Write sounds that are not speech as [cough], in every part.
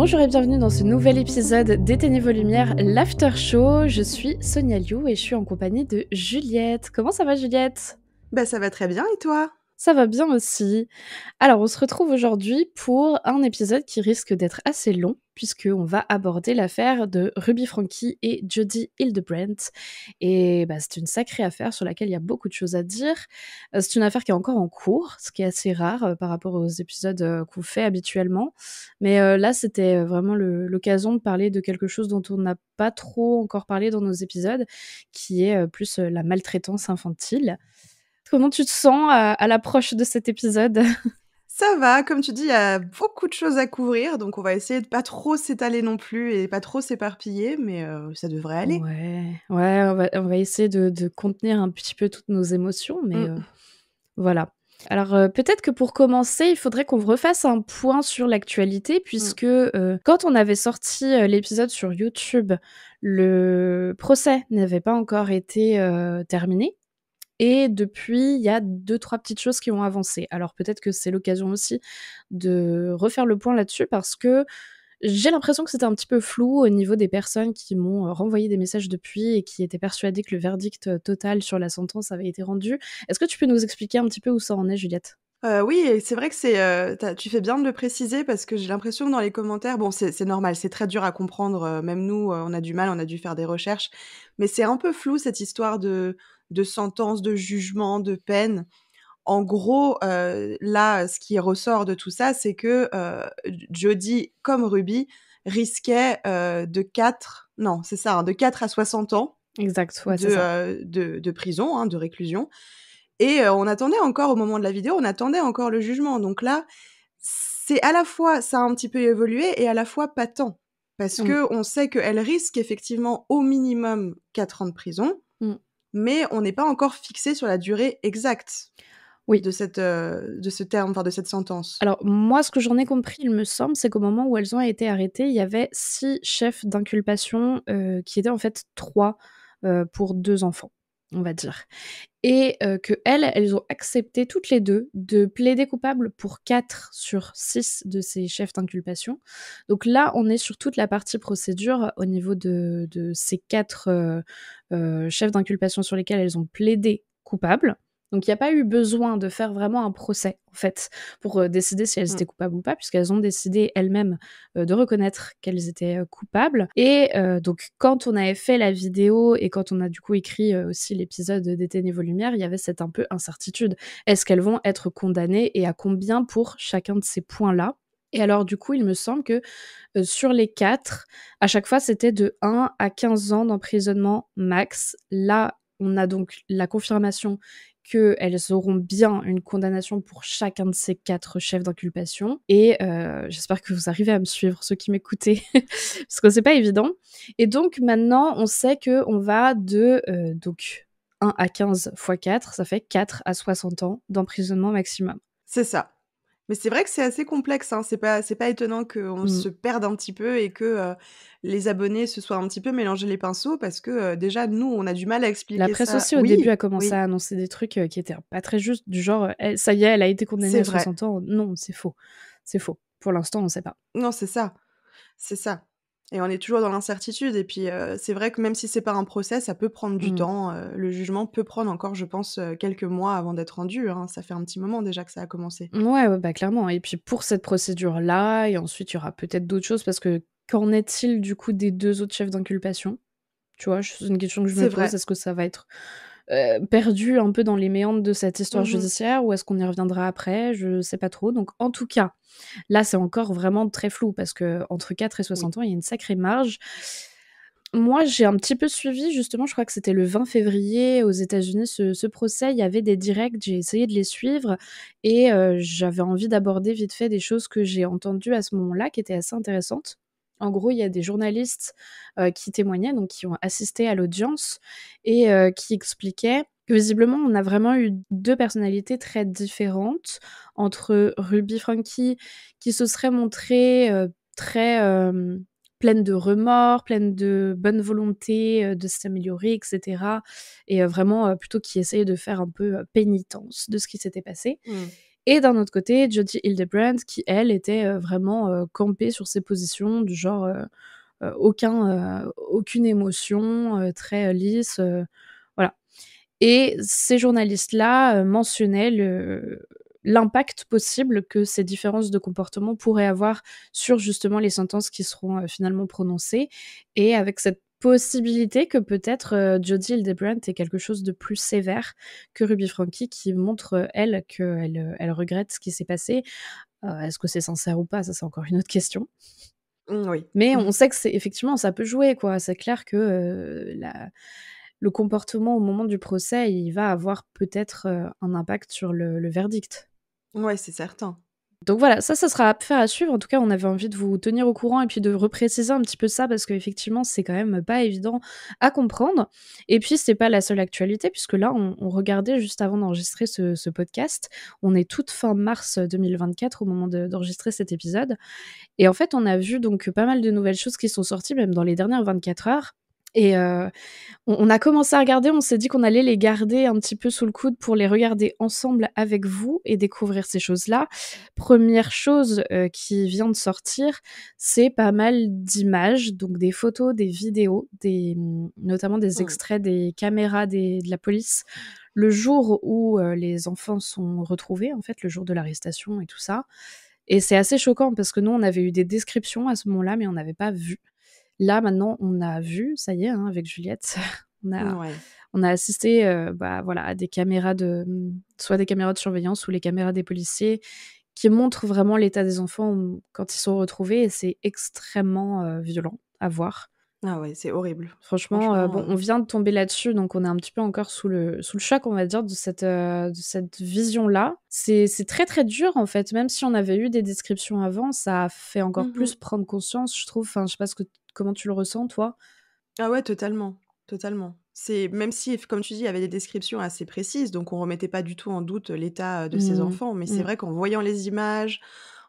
Bonjour et bienvenue dans ce nouvel épisode d'Éteignez vos lumières, l'after show. Je suis Sonia Liu et je suis en compagnie de Juliette. Comment ça va Juliette Bah ça va très bien et toi ça va bien aussi. Alors, on se retrouve aujourd'hui pour un épisode qui risque d'être assez long, puisqu'on va aborder l'affaire de Ruby Frankie et Jodie Hildebrandt. Et bah, c'est une sacrée affaire sur laquelle il y a beaucoup de choses à dire. Euh, c'est une affaire qui est encore en cours, ce qui est assez rare euh, par rapport aux épisodes euh, qu'on fait habituellement. Mais là, c'était vraiment l'occasion de parler de quelque chose dont on n'a pas trop encore parlé dans nos épisodes, qui est plus la maltraitance infantile. Comment tu te sens euh, à, l'approche de cet épisode [laughs] Ça va, comme tu dis, il y a beaucoup de choses à couvrir, donc on va essayer de pas trop s'étaler non plus et pas trop s'éparpiller, mais euh, ça devrait aller. Ouais, ouais on, va, essayer de, contenir un petit peu toutes nos émotions, mais mm. euh, voilà. Alors peut-être que pour commencer, il faudrait qu'on refasse un point sur l'actualité, mm. puisque quand on avait sorti l'épisode sur YouTube, le procès n'avait pas encore été terminé. Et depuis, il y a deux, trois petites choses qui ont avancé. Alors peut-être que c'est l'occasion aussi de refaire le point là-dessus parce que j'ai l'impression que c'était un petit peu flou au niveau des personnes qui m'ont euh, renvoyé des messages depuis et qui étaient persuadées que le verdict euh, total sur la sentence avait été rendu. Est-ce que tu peux nous expliquer un petit peu où ça en est, Juliette euh, oui, c'est vrai que c'est, tu fais bien de le préciser parce que j'ai l'impression que dans les commentaires, bon, c'est normal, c'est très dur à comprendre, même nous, on a du mal, on a dû faire des recherches, mais c'est un peu flou cette histoire de, de sentences, de jugement de peine En gros, euh, là, ce qui ressort de tout ça, c'est que euh, Jody, comme Ruby, risquait euh, de 4, non, c'est ça, hein, de 4 à 60 ans exact, euh, de, prison, hein, de réclusion. Et on attendait encore, au moment de la vidéo, on attendait encore le jugement. Donc là, c'est à la fois, ça a un petit peu évolué, et à la fois pas tant. Parce que on sait qu'elle risque effectivement au minimum 4 ans de prison mais on n'est pas encore fixé sur la durée exacte. Oui. De, euh, ce terme, de cette sentence. Alors, moi, ce que j'en ai compris, il me semble, c'est qu'au moment où elles ont été arrêtées, il y avait six chefs d'inculpation euh, qui étaient en fait trois euh, pour deux enfants on va dire. Et euh, que elles, elles ont accepté toutes les deux de plaider coupables pour 4 sur 6 de ces chefs d'inculpation. Donc là, on est sur toute la partie procédure au niveau de, ces 4 euh, euh, chefs d'inculpation sur lesquels elles ont plaidé coupables. Donc il n'y a pas eu besoin de faire vraiment un procès, en fait, pour euh, décider si elles mmh. étaient coupables ou pas, puisqu'elles ont décidé elles-mêmes euh, de reconnaître qu'elles étaient euh, coupables. Et donc quand on avait fait la vidéo et quand on a du coup écrit aussi l'épisode d'été Niveau Lumière, il y avait cette un peu incertitude. Est-ce qu'elles vont être condamnées et à combien pour chacun de ces points-là et alors, du coup, il me semble que sur les quatre, à chaque fois, c'était de 1 à 15 ans d'emprisonnement max. Là, on a donc la confirmation qu'elles auront bien une condamnation pour chacun de ces quatre chefs d'inculpation. Et euh, j'espère que vous arrivez à me suivre, ceux qui m'écoutaient, [laughs] parce que c'est pas évident. Et donc maintenant, on sait que on va de euh, donc 1 à 15 x 4, ça fait 4 à 60 ans d'emprisonnement maximum. C'est ça. Mais c'est vrai que c'est assez complexe. Hein. C'est pas, c'est pas étonnant qu'on mmh. se perde un petit peu et que les abonnés se soient un petit peu mélangés les pinceaux parce que déjà nous, on a du mal à expliquer. La presse aussi au début a commencé à annoncer des trucs qui étaient pas très justes, du genre «Eh, ça y est, elle a été condamnée à 60 ans. Non, c'est faux, c'est faux. Pour l'instant, on ne sait pas. Non, c'est ça, c'est ça. Et on est toujours dans l'incertitude. Et puis, euh, c'est vrai que même si c'est pas un procès, ça peut prendre du mmh. temps. Euh, le jugement peut prendre encore, je pense, euh, quelques mois avant d'être rendu. Hein. Ça fait un petit moment déjà que ça a commencé. Ouais, ouais bah, clairement. Et puis, pour cette procédure-là, et ensuite, il y aura peut-être d'autres choses, parce que qu'en est-il du coup des deux autres chefs d'inculpation Tu vois, c'est une question que je me pose. Est-ce que ça va être euh, perdu un peu dans les méandres de cette histoire mhm. judiciaire ou est-ce qu'on y reviendra après Je sais pas trop. Donc en tout cas, là c'est encore vraiment très flou parce que entre 4 et 60 ans, il y a une sacrée marge. Moi, j'ai un petit peu suivi, justement, je crois que c'était le 20 février aux États-Unis, ce, procès, il y avait des directs, j'ai essayé de les suivre et euh, j'avais envie d'aborder vite fait des choses que j'ai entendues à ce moment-là qui étaient assez intéressantes. En gros, il y a des journalistes euh, qui témoignaient, donc qui ont assisté à l'audience et euh, qui expliquaient que visiblement, on a vraiment eu deux personnalités très différentes entre Ruby Frankie, qui se serait montrée euh, très pleine de remords, pleine de bonne volonté de s'améliorer, etc. Et vraiment plutôt qui essayait de faire un peu pénitence de ce qui s'était passé. Mmh. Et d'un autre côté, Jodie Hildebrandt, qui elle était euh, vraiment euh, campée sur ses positions, du genre euh, aucun, aucune émotion, très lisse, voilà. Et ces journalistes-là mentionnaient l'impact possible que ces différences de comportement pourraient avoir sur justement les sentences qui seront finalement prononcées. Et avec cette possibilité que peut-être euh, Jodie Hildebrandt est quelque chose de plus sévère que Ruby Frankie qui montre, euh, elle, qu'elle euh, elle regrette ce qui s'est passé. Est-ce que c'est sincère ou pas Ça, c'est encore une autre question. Mmh, oui. Mais mmh. on sait que c'est effectivement, ça peut jouer, quoi. C'est clair que le comportement au moment du procès, il va avoir peut-être un impact sur le, le verdict. Oui, c'est certain. Donc voilà, ça, ça sera à faire, à suivre. En tout cas, on avait envie de vous tenir au courant et puis de repréciser un petit peu ça parce qu'effectivement, c'est quand même pas évident à comprendre. Et puis, c'est pas la seule actualité puisque là, on, regardait juste avant d'enregistrer ce, podcast. On est toute fin mars 2024 au moment d'enregistrer cet épisode. Et en fait, on a vu donc pas mal de nouvelles choses qui sont sorties, même dans les dernières 24 heures. Et euh, on, a commencé à regarder, on s'est dit qu'on allait les garder un petit peu sous le coude pour les regarder ensemble avec vous et découvrir ces choses-là. Première chose euh, qui vient de sortir, c'est pas mal d'images, donc des photos, des vidéos, des, notamment des ah. extraits des caméras de la police le jour où euh, les enfants sont retrouvés, en fait, le jour de l'arrestation et tout ça. Et c'est assez choquant parce que nous, on avait eu des descriptions à ce moment-là, mais on n'avait pas vu. Là, maintenant, on a vu, ça y est, hein, avec Juliette, [laughs] on a, assisté euh, bah, voilà, à des caméras de. soit des caméras de surveillance ou les caméras des policiers qui montrent vraiment l'état des enfants quand ils sont retrouvés et c'est extrêmement euh, violent à voir. Ah ouais, c'est horrible. Euh, Franchement, on vient de tomber là-dessus, donc on est un petit peu encore sous le, sous le choc, on va dire, de cette, de cette vision-là. C'est très très dur, en fait. Même si on avait eu des descriptions avant, ça a fait encore mmh plus prendre conscience, je trouve. Enfin, je sais pas ce que comment tu le ressens, toi Ah ouais, totalement, totalement. C'est même si, comme tu dis, il y avait des descriptions assez précises, donc on remettait pas du tout en doute euh, l'état euh, de ces mmh enfants, mais c'est mmh. vrai qu'en voyant les images,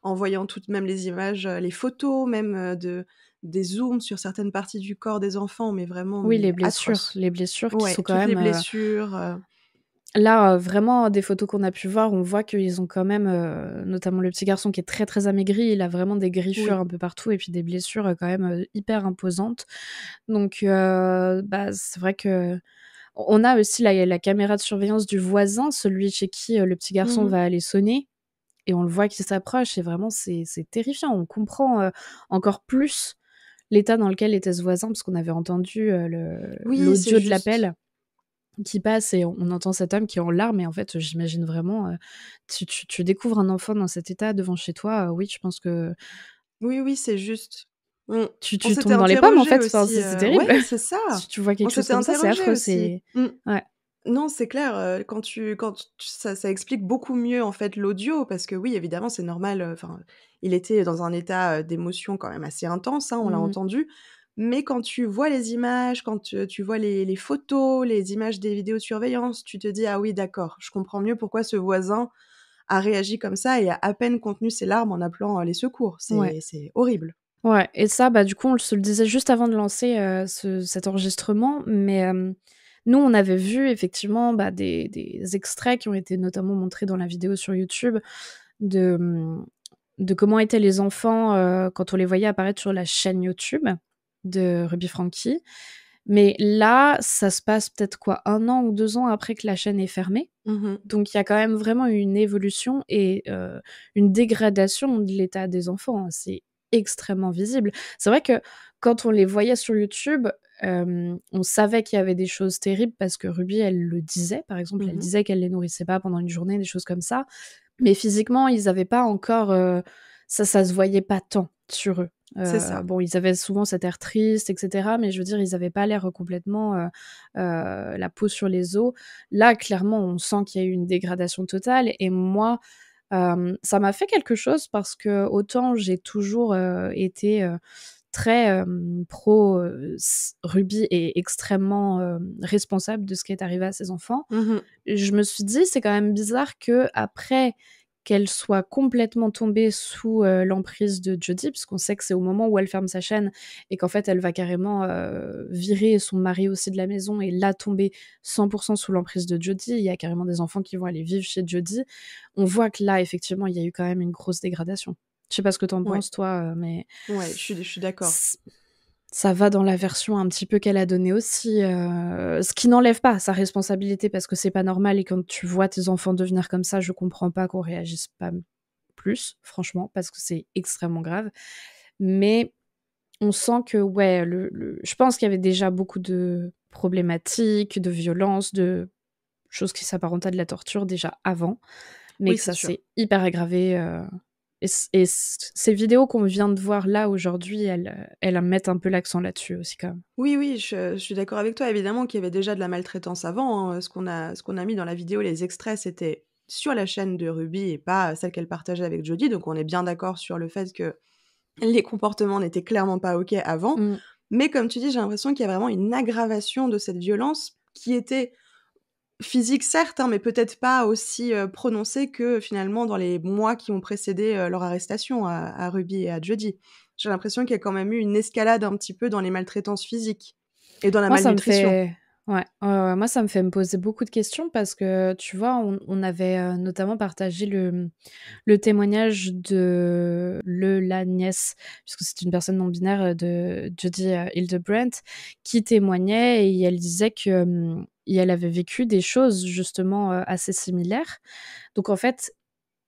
en voyant toutes même les images, euh, les photos même de des zooms sur certaines parties du corps des enfants, mais vraiment. Oui, les blessures, les blessures qui sont quand même. Les blessures. Là, euh, vraiment, des photos qu'on a pu voir, on voit qu'ils ont quand même, euh, notamment le petit garçon qui est très très amaigri, il a vraiment des griffures un peu partout et puis des blessures euh, quand même hyper imposantes. Donc, bah, c'est vrai que on a aussi la, caméra de surveillance du voisin, celui chez qui le petit garçon mmh va aller sonner. Et on le voit qui s'approche, et vraiment, c'est terrifiant. On comprend encore plus l'état dans lequel était ce voisin, parce qu'on avait entendu l'audio oui, de l'appel qui passe et on, entend cet homme qui est en larmes et en fait j'imagine vraiment euh, tu, découvres un enfant dans cet état devant chez toi euh, oui je pense que oui oui c'est juste tu, tombes dans les pommes en fait c'est euh, terrible c'est ça [laughs] tu, vois quelque chose comme ça c'est affreux mm. non, c'est clair. Quand tu, quand ça, explique beaucoup mieux en fait l'audio parce que oui, évidemment, c'est normal. Enfin, il était dans un état d'émotion quand même assez intense. Hein, on l'a mmh entendu. Mais quand tu vois les images, quand tu, vois les, photos, les images des vidéos de surveillance, tu te dis ah oui d'accord, je comprends mieux pourquoi ce voisin a réagi comme ça et a à peine contenu ses larmes en appelant euh, les secours. C'est horrible. Ouais, et ça, bah, du coup, on se le disait juste avant de lancer euh, cet enregistrement, mais euh, nous, on avait vu effectivement bah, des, extraits qui ont été notamment montrés dans la vidéo sur YouTube de, hum, comment étaient les enfants quand on les voyait apparaître sur la chaîne YouTube de Ruby Frankie. Mais là, ça se passe peut-être quoi, un an ou deux ans après que la chaîne est fermée. Mmh Donc il y a quand même vraiment une évolution et euh, une dégradation de l'état des enfants. Hein. C'est extrêmement visible. C'est vrai que quand on les voyait sur YouTube, euh, on savait qu'il y avait des choses terribles parce que Ruby, elle le disait, par exemple, mmh elle disait qu'elle les nourrissait pas pendant une journée, des choses comme ça. Mais physiquement, ils n'avaient pas encore. Euh, ça, ça se voyait pas tant sur eux. c'est euh, ça. Bon, ils avaient souvent cet air triste, etc. Mais je veux dire, ils n'avaient pas l'air euh, complètement euh, la peau sur les os. Là, clairement, on sent qu'il y a eu une dégradation totale. Et moi, ça m'a fait quelque chose parce que autant j'ai toujours été très pro Ruby et extrêmement responsable de ce qui est arrivé à ses enfants, mmh je me suis dit, c'est quand même bizarre que après qu'elle soit complètement tombée sous euh, l'emprise de Jodie, puisqu'on sait que c'est au moment où elle ferme sa chaîne et qu'en fait elle va carrément euh, virer son mari aussi de la maison et là tomber 100% sous l'emprise de Jodie. Il y a carrément des enfants qui vont aller vivre chez Jodie. On voit que là, effectivement, il y a eu quand même une grosse dégradation. Je sais pas ce que tu en penses, toi, euh, mais. Ouais, je suis d'accord ça va dans la version un petit peu qu'elle a donnée aussi, euh, ce qui n'enlève pas sa responsabilité parce que c'est pas normal et quand tu vois tes enfants devenir comme ça, je comprends pas qu'on réagisse pas plus, franchement, parce que c'est extrêmement grave. Mais on sent que, ouais, je pense qu'il y avait déjà beaucoup de problématiques, de violences, de choses qui s'apparentaient à de la torture déjà avant, mais ça s'est hyper aggravé. Euh, et, ces vidéos qu'on vient de voir là aujourd'hui, elles, elles mettent un peu l'accent là-dessus aussi quand même. Oui, oui, je, suis d'accord avec toi. Évidemment qu'il y avait déjà de la maltraitance avant. Hein. Ce qu'on a, qu'on a mis dans la vidéo, les extraits, c'était sur la chaîne de Ruby et pas celle qu'elle partageait avec Jodie. Donc on est bien d'accord sur le fait que les comportements n'étaient clairement pas OK avant. Mm. Mais comme tu dis, j'ai l'impression qu'il y a vraiment une aggravation de cette violence qui était physique certes, hein, mais peut-être pas aussi prononcé que finalement dans les mois qui ont précédé leur arrestation à, Ruby et à Judy. J'ai l'impression qu'il y a quand même eu une escalade un petit peu dans les maltraitances physiques et dans la Moi, malnutrition. Ouais, moi ça me fait me poser beaucoup de questions parce que tu vois, on, avait euh, notamment partagé le, témoignage de le, la nièce, puisque c'est une personne non binaire euh, de Jodie euh, Hildebrandt, qui témoignait et elle disait que elle avait vécu des choses justement assez similaires. Donc en fait,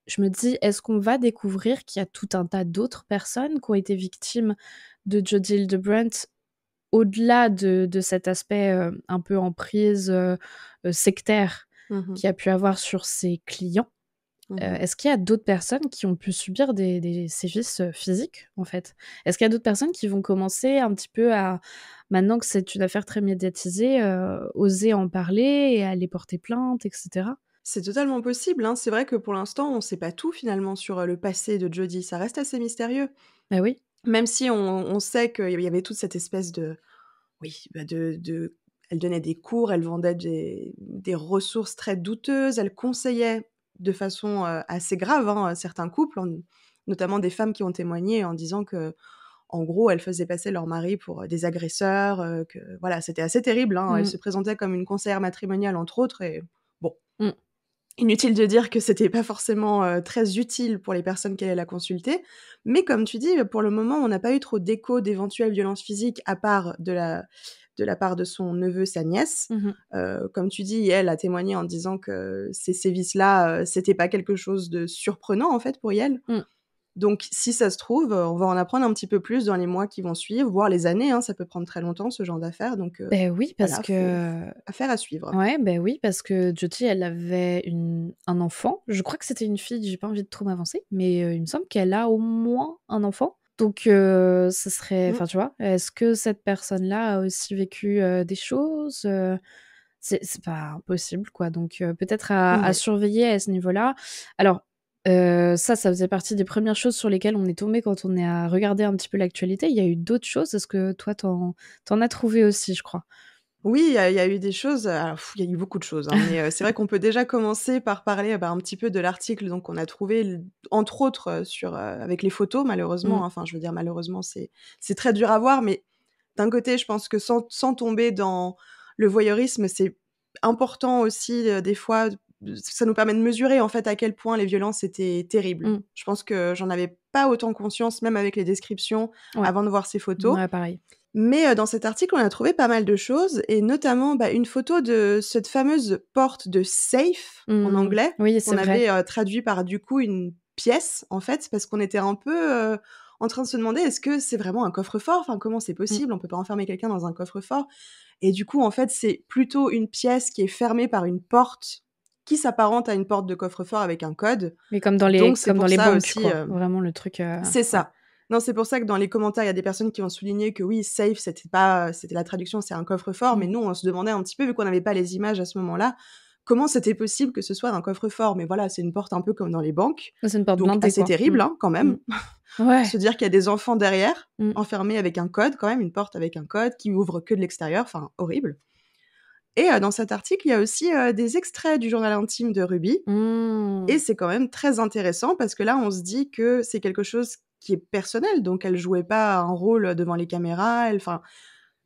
je me dis, est-ce qu'on va découvrir qu'il y a tout un tas d'autres personnes qui ont été victimes de Jodie Hildebrandt au-delà de, cet aspect euh, un peu emprise prise euh, euh, sectaire qui mmh qu'il a pu avoir sur ses clients, mmh est-ce qu'il y a d'autres personnes qui ont pu subir des, sévices physiques, en fait Est-ce qu'il y a d'autres personnes qui vont commencer un petit peu à, maintenant que c'est une affaire très médiatisée, oser en parler et aller porter plainte, etc. C'est totalement possible. Hein. C'est vrai que pour l'instant, on ne sait pas tout finalement sur le passé de Jodie. Ça reste assez mystérieux. Bah oui même si on, sait qu'il y avait toute cette espèce de... Oui, bah de, elle donnait des cours, elle vendait des, ressources très douteuses, elle conseillait de façon euh, assez grave hein, certains couples, notamment des femmes qui ont témoigné en disant que, en gros, elle faisait passer leur mari pour euh, des agresseurs, euh, que voilà, c'était assez terrible. Hein. Elle mmh. se présentait comme une conseillère matrimoniale entre autres, et bon, mmh. Inutile de dire que c'était pas forcément euh, très utile pour les personnes qu'elle a consultées, mais comme tu dis, pour le moment, on n'a pas eu trop d'écho d'éventuelles violences physiques à part de la, de la part de son neveu, sa nièce. Mmh euh, comme tu dis, elle a témoigné en disant que ces sévices-là, euh, c'était pas quelque chose de surprenant en fait pour yel. Donc, si ça se trouve, euh, on va en apprendre un petit peu plus dans les mois qui vont suivre, voire les années. Hein. ça peut prendre très longtemps ce genre d'affaires. Donc, euh, ben oui, parce que affaire à suivre. Ouais, ben oui, parce que Jyoti, elle avait un enfant. Je crois que c'était une fille. J'ai pas envie de trop m'avancer, mais euh, il me semble qu'elle a au moins un enfant. Donc, ce serait, mm. enfin, tu vois, est-ce que cette personne-là a aussi vécu des choses c'est pas possible, quoi. Donc, peut-être à, à surveiller à ce niveau-là. Alors, euh, ça, ça faisait partie des premières choses sur lesquelles on est tombé quand on est à regarder un petit peu l'actualité. Il y a eu d'autres choses. Est-ce que toi, t'en, en as trouvé aussi, je crois oui, il y, a eu des choses. Ah, il y a eu beaucoup de choses. Hein, mais euh, c'est vrai [laughs] qu'on peut déjà commencer par parler bah, un petit peu de l'article donc qu'on a trouvé, entre autres, euh, sur avec les photos. Malheureusement, mmh. enfin, je veux dire, malheureusement, c'est c'est très dur à voir. Mais d'un côté, je pense que sans, tomber dans le voyeurisme, c'est important aussi des fois ça nous permet de mesurer en fait à quel point les violences étaient terribles. Mmh. Je pense que j'en avais pas autant conscience, même avec les descriptions, avant de voir ces photos. Ouais, pareil. Mais euh, dans cet article, on a trouvé pas mal de choses, et notamment bah, une photo de cette fameuse porte de safe en mmh. anglais, oui, qu'on avait euh, traduit par du coup une pièce en fait, parce qu'on était un peu euh, en train de se demander est-ce que c'est vraiment un coffre-fort Enfin, comment c'est mmh. possible On peut pas enfermer quelqu'un dans un coffre-fort. Et du coup, en fait, c'est plutôt une pièce qui est fermée par une porte qui s'apparente à une porte de coffre-fort avec un code. Mais comme dans les, comme les banques, aussi, euh, vraiment le truc. Euh, c'est ça. Non, c'est pour ça que dans les commentaires, il y a des personnes qui ont souligné que oui, safe, c'était pas, c'était la traduction, c'est un coffre-fort. Mais mm. nous, on se demandait un petit peu, vu qu'on n'avait pas les images à ce moment-là, comment c'était possible que ce soit un coffre-fort. Mais voilà, c'est une porte un peu comme dans les banques. C'est une porte Donc, blindée, terrible, mm. hein, quand même. Mm. Ouais. [laughs] se dire qu'il y a des enfants derrière, enfermés avec un code, quand même, une porte avec un code qui ouvre que de l'extérieur. Enfin, horrible. Et euh, dans cet article, il y a aussi euh, des extraits du journal intime de Ruby. Mmh. Et c'est quand même très intéressant parce que là, on se dit que c'est quelque chose qui est personnel. Donc, elle jouait pas un rôle devant les caméras. enfin,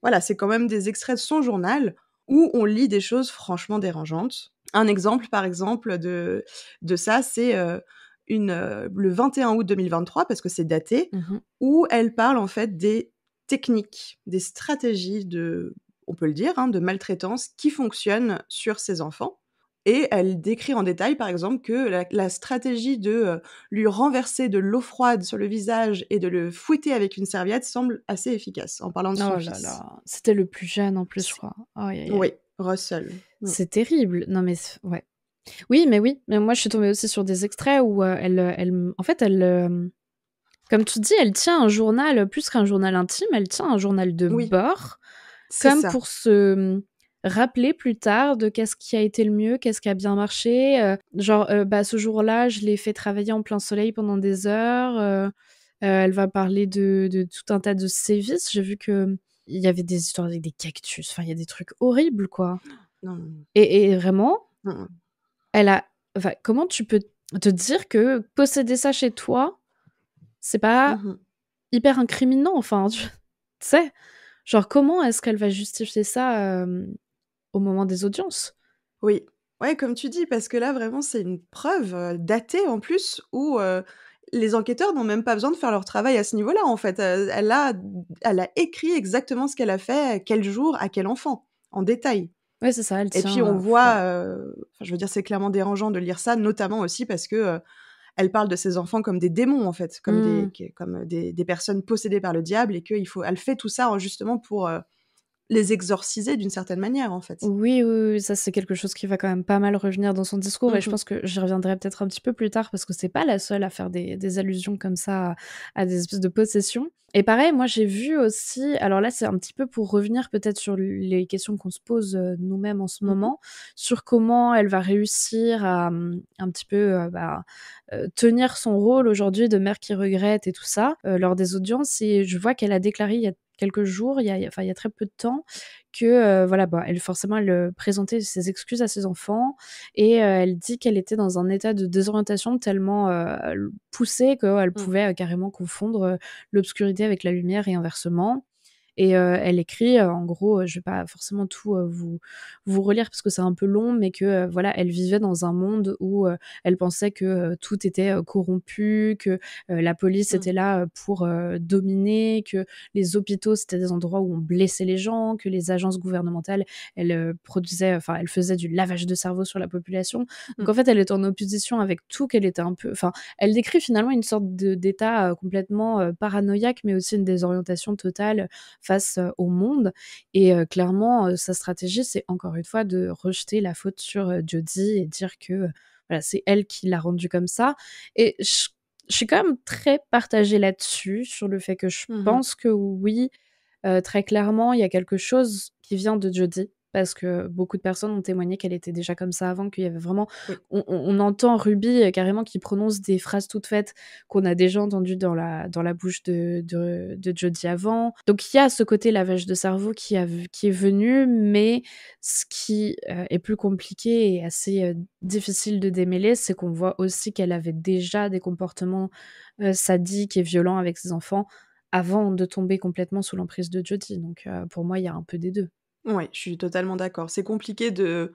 voilà, c'est quand même des extraits de son journal où on lit des choses franchement dérangeantes. Un exemple, par exemple, de, de ça, c'est euh, une le 21 août 2023, parce que c'est daté, mmh où elle parle en fait des techniques, des stratégies de on peut le dire, hein, de maltraitance qui fonctionne sur ses enfants. Et elle décrit en détail, par exemple, que la, stratégie de euh, lui renverser de l'eau froide sur le visage et de le fouetter avec une serviette semble assez efficace, en parlant de son oh C'était le plus jeune, en plus, je crois. Oui, Russell. Mm. C'est terrible. Non, mais ouais. Oui, mais oui. Mais moi, je suis tombée aussi sur des extraits où euh, elle, euh, elle, en fait, elle, comme tu dis, elle tient un journal plus qu'un journal intime. Elle tient un journal de oui. bord comme pour se mmh, rappeler plus tard de qu'est-ce qui a été le mieux, qu'est-ce qui a bien marché. Euh, genre, euh, bah, ce jour-là, je l'ai fait travailler en plein soleil pendant des heures. Euh, elle va parler de, tout un tas de sévices. J'ai vu que mmh, il y avait des histoires avec des cactus. Enfin, il y a des trucs horribles, quoi. Et, vraiment, elle a. comment tu peux te dire que posséder ça chez toi, c'est pas mmh hyper incriminant Enfin, tu sais. Genre, comment est-ce qu'elle va justifier ça euh, au moment des audiences Oui, ouais, comme tu dis, parce que là, vraiment, c'est une preuve euh, datée en plus où euh, les enquêteurs n'ont même pas besoin de faire leur travail à ce niveau-là, en fait. elle, a, elle a écrit exactement ce qu'elle a fait, quel jour, à quel enfant, en détail. Oui, c'est ça, elle Et puis, on voit, je veux dire, c'est clairement dérangeant de lire ça, notamment aussi parce que elle parle de ses enfants comme des démons en fait, comme, des, mmh. comme des, personnes possédées par le diable et qu'il faut, elle fait tout ça hein, justement pour euh, les exorciser d'une certaine manière, en fait. Oui, oui, ça c'est quelque chose qui va quand même pas mal revenir dans son discours, et je mmh pense que j'y reviendrai peut-être un petit peu plus tard, parce que c'est pas la seule à faire des, allusions comme ça à, des espèces de possessions. Et pareil, moi j'ai vu aussi, alors là c'est un petit peu pour revenir peut-être sur les questions qu'on se pose euh, nous-mêmes en ce mmh moment, sur comment elle va réussir à mmh, un petit peu euh, bah, euh, tenir son rôle aujourd'hui de mère qui regrette et tout ça, lors des audiences, et je vois qu'elle a déclaré il y a quelques jours, il y a, enfin, très peu de temps, que euh, voilà, elle forcément elle euh, présentait ses excuses à ses enfants et euh, elle dit qu'elle était dans un état de désorientation tellement poussée poussé qu'elle mmh. pouvait carrément confondre l'obscurité avec la lumière et inversement. Et elle écrit, en gros, je vais pas forcément tout vous, vous relire parce que c'est un peu long, mais que voilà, elle vivait dans un monde où elle pensait que tout était corrompu, que la police mmh. était là pour dominer, que les hôpitaux c'était des endroits où on blessait les gens, que les agences gouvernementales, elles produisaient, enfin, elles faisaient du lavage de cerveau sur la population. Donc mmh. en fait, elle est en opposition avec tout, qu'elle était un peu, enfin, elle décrit finalement une sorte d'état complètement paranoïaque, mais aussi une désorientation totale face au monde. Et clairement, sa stratégie, c'est encore une fois de rejeter la faute sur Jodie et dire que voilà, c'est elle qui l'a rendue comme ça. Et je, suis quand même très partagée là-dessus, sur le fait que je mmh pense que oui, très clairement, il y a quelque chose qui vient de Jodie parce que beaucoup de personnes ont témoigné qu'elle était déjà comme ça avant, qu'il y avait vraiment... On, entend Ruby euh, carrément qui prononce des phrases toutes faites qu'on a déjà entendues dans la, dans la bouche de, de, Jodie avant. Donc il y a ce côté lavage de cerveau qui, a, qui est venu, mais ce qui euh, est plus compliqué et assez euh, difficile de démêler, c'est qu'on voit aussi qu'elle avait déjà des comportements sadiques et violents avec ses enfants avant de tomber complètement sous l'emprise de Jodie. Donc pour moi, il y a un peu des deux. Oui, je suis totalement d'accord. C'est compliqué de,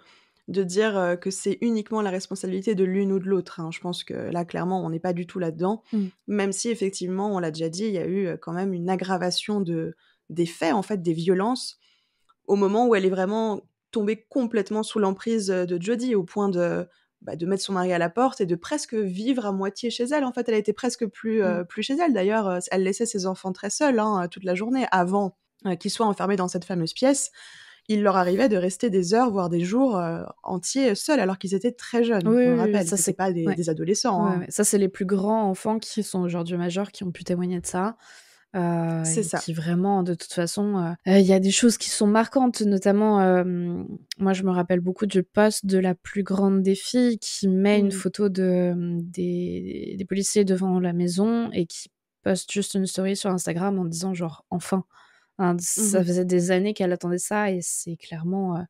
de dire euh, que c'est uniquement la responsabilité de l'une ou de l'autre. Hein. Je pense que là, clairement, on n'est pas du tout là-dedans. Mmh. Même si, effectivement, on l'a déjà dit, il y a eu euh, quand même une aggravation de, des faits, en fait, des violences, au moment où elle est vraiment tombée complètement sous l'emprise euh, de Jodie, au point de, bah, de mettre son mari à la porte et de presque vivre à moitié chez elle. En fait, elle était presque plus, mmh. plus chez elle. D'ailleurs, elle laissait ses enfants très seuls hein, toute la journée avant qui euh, qu'ils soient enfermés dans cette fameuse pièce, il leur arrivait de rester des heures, voire des jours euh, entiers seuls, alors qu'ils étaient très jeunes. Oui, on rappelle, ça c'est pas des, adolescents. Hein. Ça c'est les plus grands enfants qui sont aujourd'hui majeurs qui ont pu témoigner de ça. Euh, c'est ça. Qui vraiment, de toute façon, il y a des choses qui sont marquantes, notamment, moi je me rappelle beaucoup du poste de la plus grande des filles qui met une mmh. photo de, mmh, des, des, policiers devant la maison et qui poste juste une story sur Instagram en disant genre enfin. Hein, mmh ça faisait des années qu'elle attendait ça et c'est clairement, euh,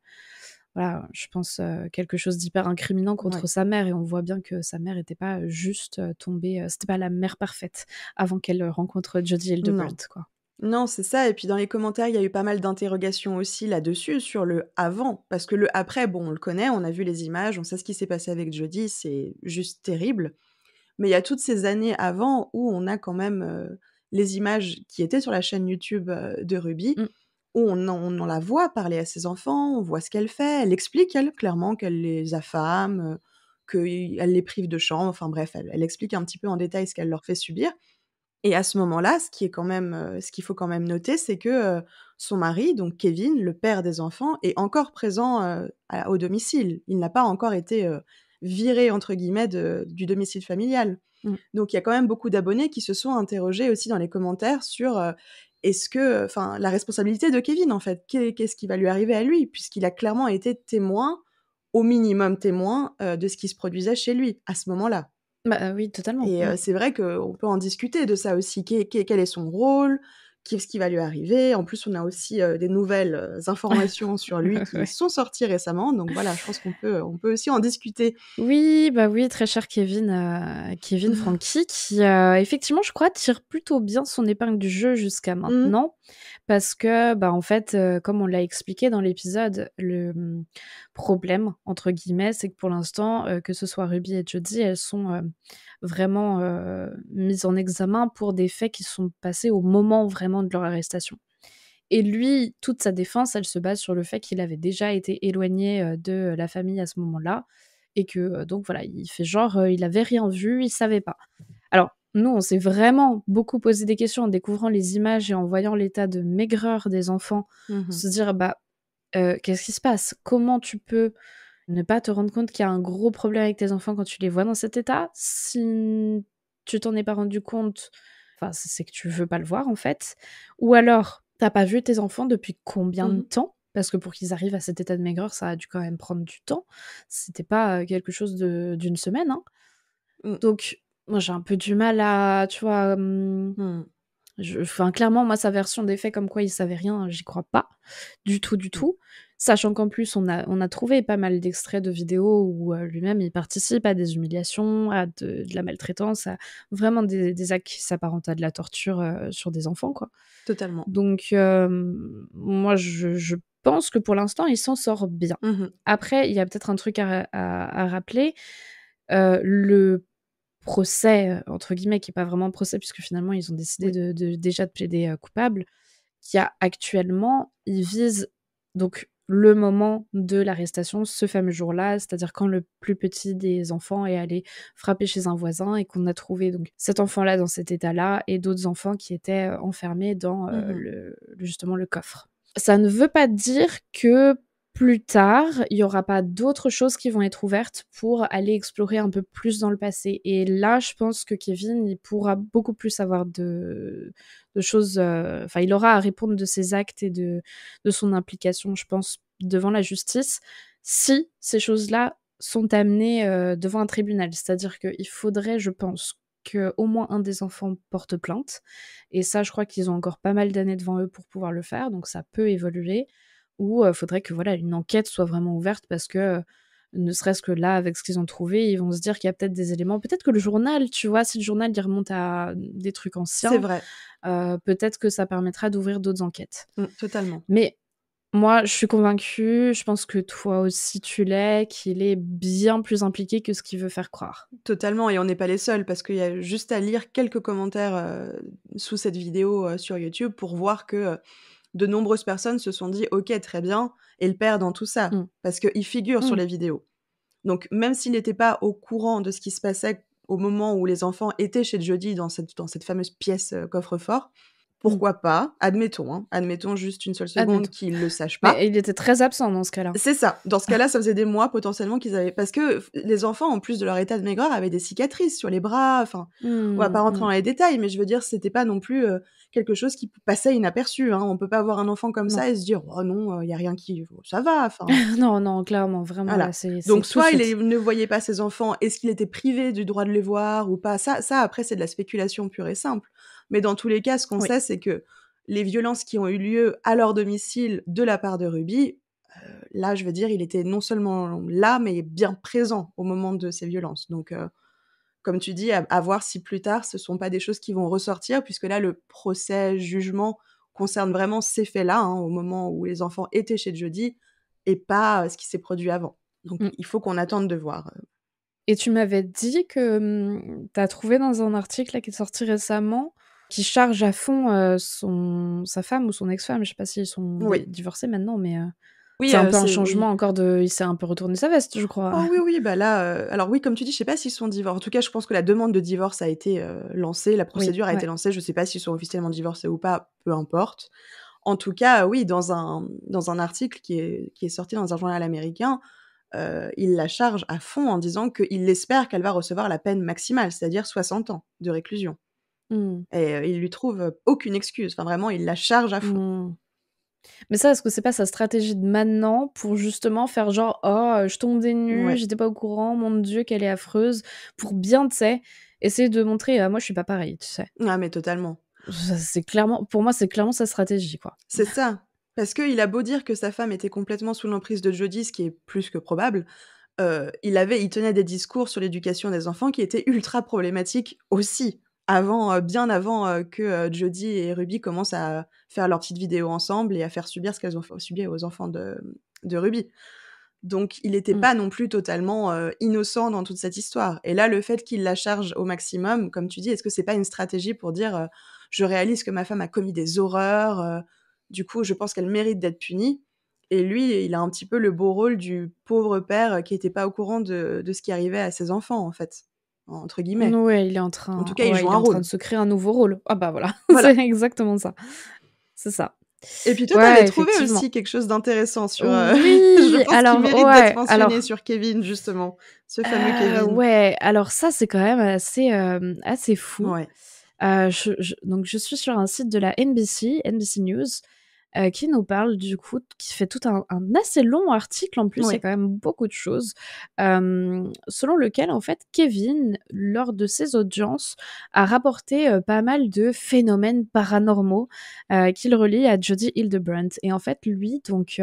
voilà, je pense, euh, quelque chose d'hyper incriminant contre sa mère. Et on voit bien que sa mère n'était pas juste euh, tombée, c'était pas la mère parfaite avant qu'elle rencontre Jodie Hildebrandt, quoi. Non, c'est ça. Et puis dans les commentaires, il y a eu pas mal d'interrogations aussi là-dessus sur le avant, parce que le après, bon, on le connaît, on a vu les images, on sait ce qui s'est passé avec Jodie, c'est juste terrible. Mais il y a toutes ces années avant où on a quand même les images qui étaient sur la chaîne YouTube euh, de Ruby, mm. où on, on, la voit parler à ses enfants, on voit ce qu'elle fait, elle explique, clairement, qu'elle les affame, euh, qu'elle les prive de chambre, enfin bref, elle, explique un petit peu en détail ce qu'elle leur fait subir. Et à ce moment-là, ce qui est quand même, euh, ce qu'il faut quand même noter, c'est que son mari, donc Kevin, le père des enfants, est encore présent au domicile. Il n'a pas encore été viré entre guillemets, du domicile familial. Mm. Donc il y a quand même beaucoup d'abonnés qui se sont interrogés aussi dans les commentaires sur euh, est-ce que, enfin, la responsabilité de Kevin, en fait, qu'est-ce qui va lui arriver à lui, puisqu'il a clairement été témoin, au minimum témoin, euh, de ce qui se produisait chez lui à ce moment-là. Bah, oui, totalement. Et euh, mm. c'est vrai qu'on peut en discuter de ça aussi. quel est son rôle qu'est-ce qui va lui arriver. En plus, on a aussi euh, des nouvelles euh, informations sur lui [laughs] qui sont sorties récemment. Donc voilà, je pense qu'on peut, on peut aussi en discuter. Oui, bah oui, très cher Kevin, euh, Kevin [laughs] Frankie, qui effectivement, je crois, tire plutôt bien son épingle du jeu jusqu'à mmh. maintenant, parce que, bah en fait, comme on l'a expliqué dans l'épisode, le problème, entre guillemets, c'est que pour l'instant, euh, que ce soit Ruby et Jodie, elles sont euh, vraiment euh, mises en examen pour des faits qui sont passés au moment vraiment de leur arrestation. Et lui, toute sa défense, elle se base sur le fait qu'il avait déjà été éloigné de la famille à ce moment-là, et que donc voilà, il fait genre, il avait rien vu, il savait pas. Alors, nous, on s'est vraiment beaucoup posé des questions en découvrant les images et en voyant l'état de maigreur des enfants. Mmh se dire, bah, qu'est-ce qui se passe Comment tu peux ne pas te rendre compte qu'il y a un gros problème avec tes enfants quand tu les vois dans cet état Si tu t'en es pas rendu compte, enfin, c'est que tu veux pas le voir en fait. Ou alors, t'as pas vu tes enfants depuis combien de mmh. temps parce que pour qu'ils arrivent à cet état de maigreur, ça a dû quand même prendre du temps. C'était pas quelque chose d'une semaine. Hein. Mmh. Donc, moi, j'ai un peu du mal à, tu vois, mmh enfin, clairement, moi, sa version des faits comme quoi il savait rien, j'y crois pas du tout, du mm. tout. Sachant qu'en plus, on a, on a trouvé pas mal d'extraits de vidéos où euh, lui-même il participe à des humiliations, à de, la maltraitance, à vraiment des, des actes qui s'apparentent à de la torture euh, sur des enfants, quoi. Totalement. Donc, euh, moi, je, pense que pour l'instant, il s'en sort bien. Mmh Après, il y a peut-être un truc à, à, à rappeler. le procès, euh, entre guillemets, qui n'est pas vraiment un procès, puisque finalement, ils ont décidé de, déjà de plaider euh, coupable, qui a actuellement, ils visent donc le moment de l'arrestation, ce fameux jour-là, c'est-à-dire quand le plus petit des enfants est allé frapper chez un voisin et qu'on a trouvé donc cet enfant-là dans cet état-là et d'autres enfants qui étaient euh, enfermés dans mmh le, justement le coffre. Ça ne veut pas dire que plus tard, il n'y aura pas d'autres choses qui vont être ouvertes pour aller explorer un peu plus dans le passé. Et là, je pense que Kevin, il pourra beaucoup plus avoir de, choses. Euh, enfin, il aura à répondre de ses actes et de, son implication, je pense, devant la justice, si ces choses-là sont amenées euh, devant un tribunal. C'est-à-dire qu'il faudrait, je pense, qu'au moins un des enfants porte plainte. Et ça, je crois qu'ils ont encore pas mal d'années devant eux pour pouvoir le faire, donc ça peut évoluer où il faudrait que voilà une enquête soit vraiment ouverte parce que ne serait-ce que là, avec ce qu'ils ont trouvé, ils vont se dire qu'il y a peut-être des éléments. Peut-être que le journal, tu vois, si le journal il remonte à des trucs anciens, c'est vrai. peut-être que ça permettra d'ouvrir d'autres enquêtes. Mmh, totalement. Mais moi, je suis convaincue, je pense que toi aussi tu l'es, qu'il est bien plus impliqué que ce qu'il veut faire croire. Totalement, et on n'est pas les seuls, parce qu'il y a juste à lire quelques commentaires sous cette vidéo sur YouTube pour voir que de nombreuses personnes se sont dit ok très bien et le père dans tout ça mm. parce qu'il figure sur mm. les vidéos. Donc même s'il n'était pas au courant de ce qui se passait au moment où les enfants étaient chez Jody dans cette, dans cette fameuse pièce euh, coffre-fort, pourquoi mm. pas Admettons, hein, admettons juste une seule seconde qu'il ne le sache pas. Mais il était très absent dans ce cas-là. C'est ça. Dans ce cas-là, [laughs] ça faisait des mois potentiellement qu'ils avaient. Parce que les enfants, en plus de leur état de maigreur, avaient des cicatrices sur les bras. Enfin, on va pas rentrer dans les détails, mais je veux dire, c'était pas non plus. Euh, quelque chose qui passait inaperçu. Hein. On peut pas avoir un enfant comme ça et se dire oh non, il euh, y a rien qui, oh, ça va. [laughs] non, non, clairement, vraiment. Là, Donc soit il ne voyait pas ses enfants, est-ce qu'il était privé du droit de les voir ou pas Ça, ça après c'est de la spéculation pure et simple. Mais dans tous les cas, ce qu'on sait, c'est que les violences qui ont eu lieu à leur domicile de la part de Ruby, euh, là, je veux dire, il était non seulement là, mais bien présent au moment de ces violences. Donc, euh, comme tu dis, à, voir si plus tard ce ne sont pas des choses qui vont ressortir, puisque là, le procès, jugement concerne vraiment ces faits-là, hein, au moment où les enfants étaient chez jeudi, et pas euh, ce qui s'est produit avant. Donc mm. il faut qu'on attende de voir. Euh. Et tu m'avais dit que hum, tu as trouvé dans un article qui est sorti récemment, qui charge à fond euh, son, sa femme ou son ex-femme, je ne sais pas s'ils sont divorcés maintenant, mais oui, c'est un euh, peu un changement encore de. Il s'est un peu retourné sa veste, je crois. Ah oui, oui, bah là. Euh, alors oui, comme tu dis, je ne sais pas s'ils sont divorcés. En tout cas, je pense que la demande de divorce a été euh, lancée, la procédure a été lancée. Je ne sais pas s'ils sont officiellement divorcés ou pas, peu importe. En tout cas, oui, dans un, dans un article qui est, sorti dans un journal américain, il la charge à fond en disant qu'il espère qu'elle va recevoir la peine maximale, c'est-à-dire 60 ans de réclusion. Mmh. Et il lui trouve aucune excuse. Enfin, vraiment, il la charge à fond. Mmh. Mais ça, est-ce que c'est pas sa stratégie de maintenant pour justement faire genre oh je tombe des nues, j'étais pas au courant, mon dieu qu'elle est affreuse, pour bien tu sais essayer de montrer ah, moi je suis pas pareil tu sais. Ah mais totalement. C'est clairement pour moi c'est clairement sa stratégie quoi. C'est ça parce qu'il a beau dire que sa femme était complètement sous l'emprise de Jodie, ce qui est plus que probable. Euh, il avait, il tenait des discours sur l'éducation des enfants qui étaient ultra problématiques aussi avant, euh, bien avant euh, que euh, Jodie et Ruby commencent à faire leurs petites vidéos ensemble et à faire subir ce qu'elles ont subi aux enfants de, Ruby. Donc il n'était mm. pas non plus totalement innocent dans toute cette histoire. Et là, le fait qu'il la charge au maximum, comme tu dis, est-ce que c'est pas une stratégie pour dire je réalise que ma femme a commis des horreurs, du coup je pense qu'elle mérite d'être punie. Et lui, il a un petit peu le beau rôle du pauvre père qui n'était pas au courant de, ce qui arrivait à ses enfants, en fait entre guillemets. Ouais, il est en train. En tout cas, il est en train de se créer un nouveau rôle. Ah bah voilà, [laughs] c'est exactement ça. C'est ça. Et puis toi, t'avais trouvé aussi quelque chose d'intéressant sur. Euh, oui, [laughs] je pense alors mérite ouais, d'être sur Kevin justement, ce fameux euh, Kevin. Ouais, alors ça c'est quand même assez euh, assez fou. donc je suis sur un site de la NBC, NBC News, euh, qui nous parle du coup, qui fait tout un, assez long article en plus, il quand même beaucoup de choses, selon lequel en fait Kevin, lors de ses audiences, a rapporté euh, pas mal de phénomènes paranormaux euh, qu'il relie à Jodie Hildebrandt. Et en fait, lui, donc,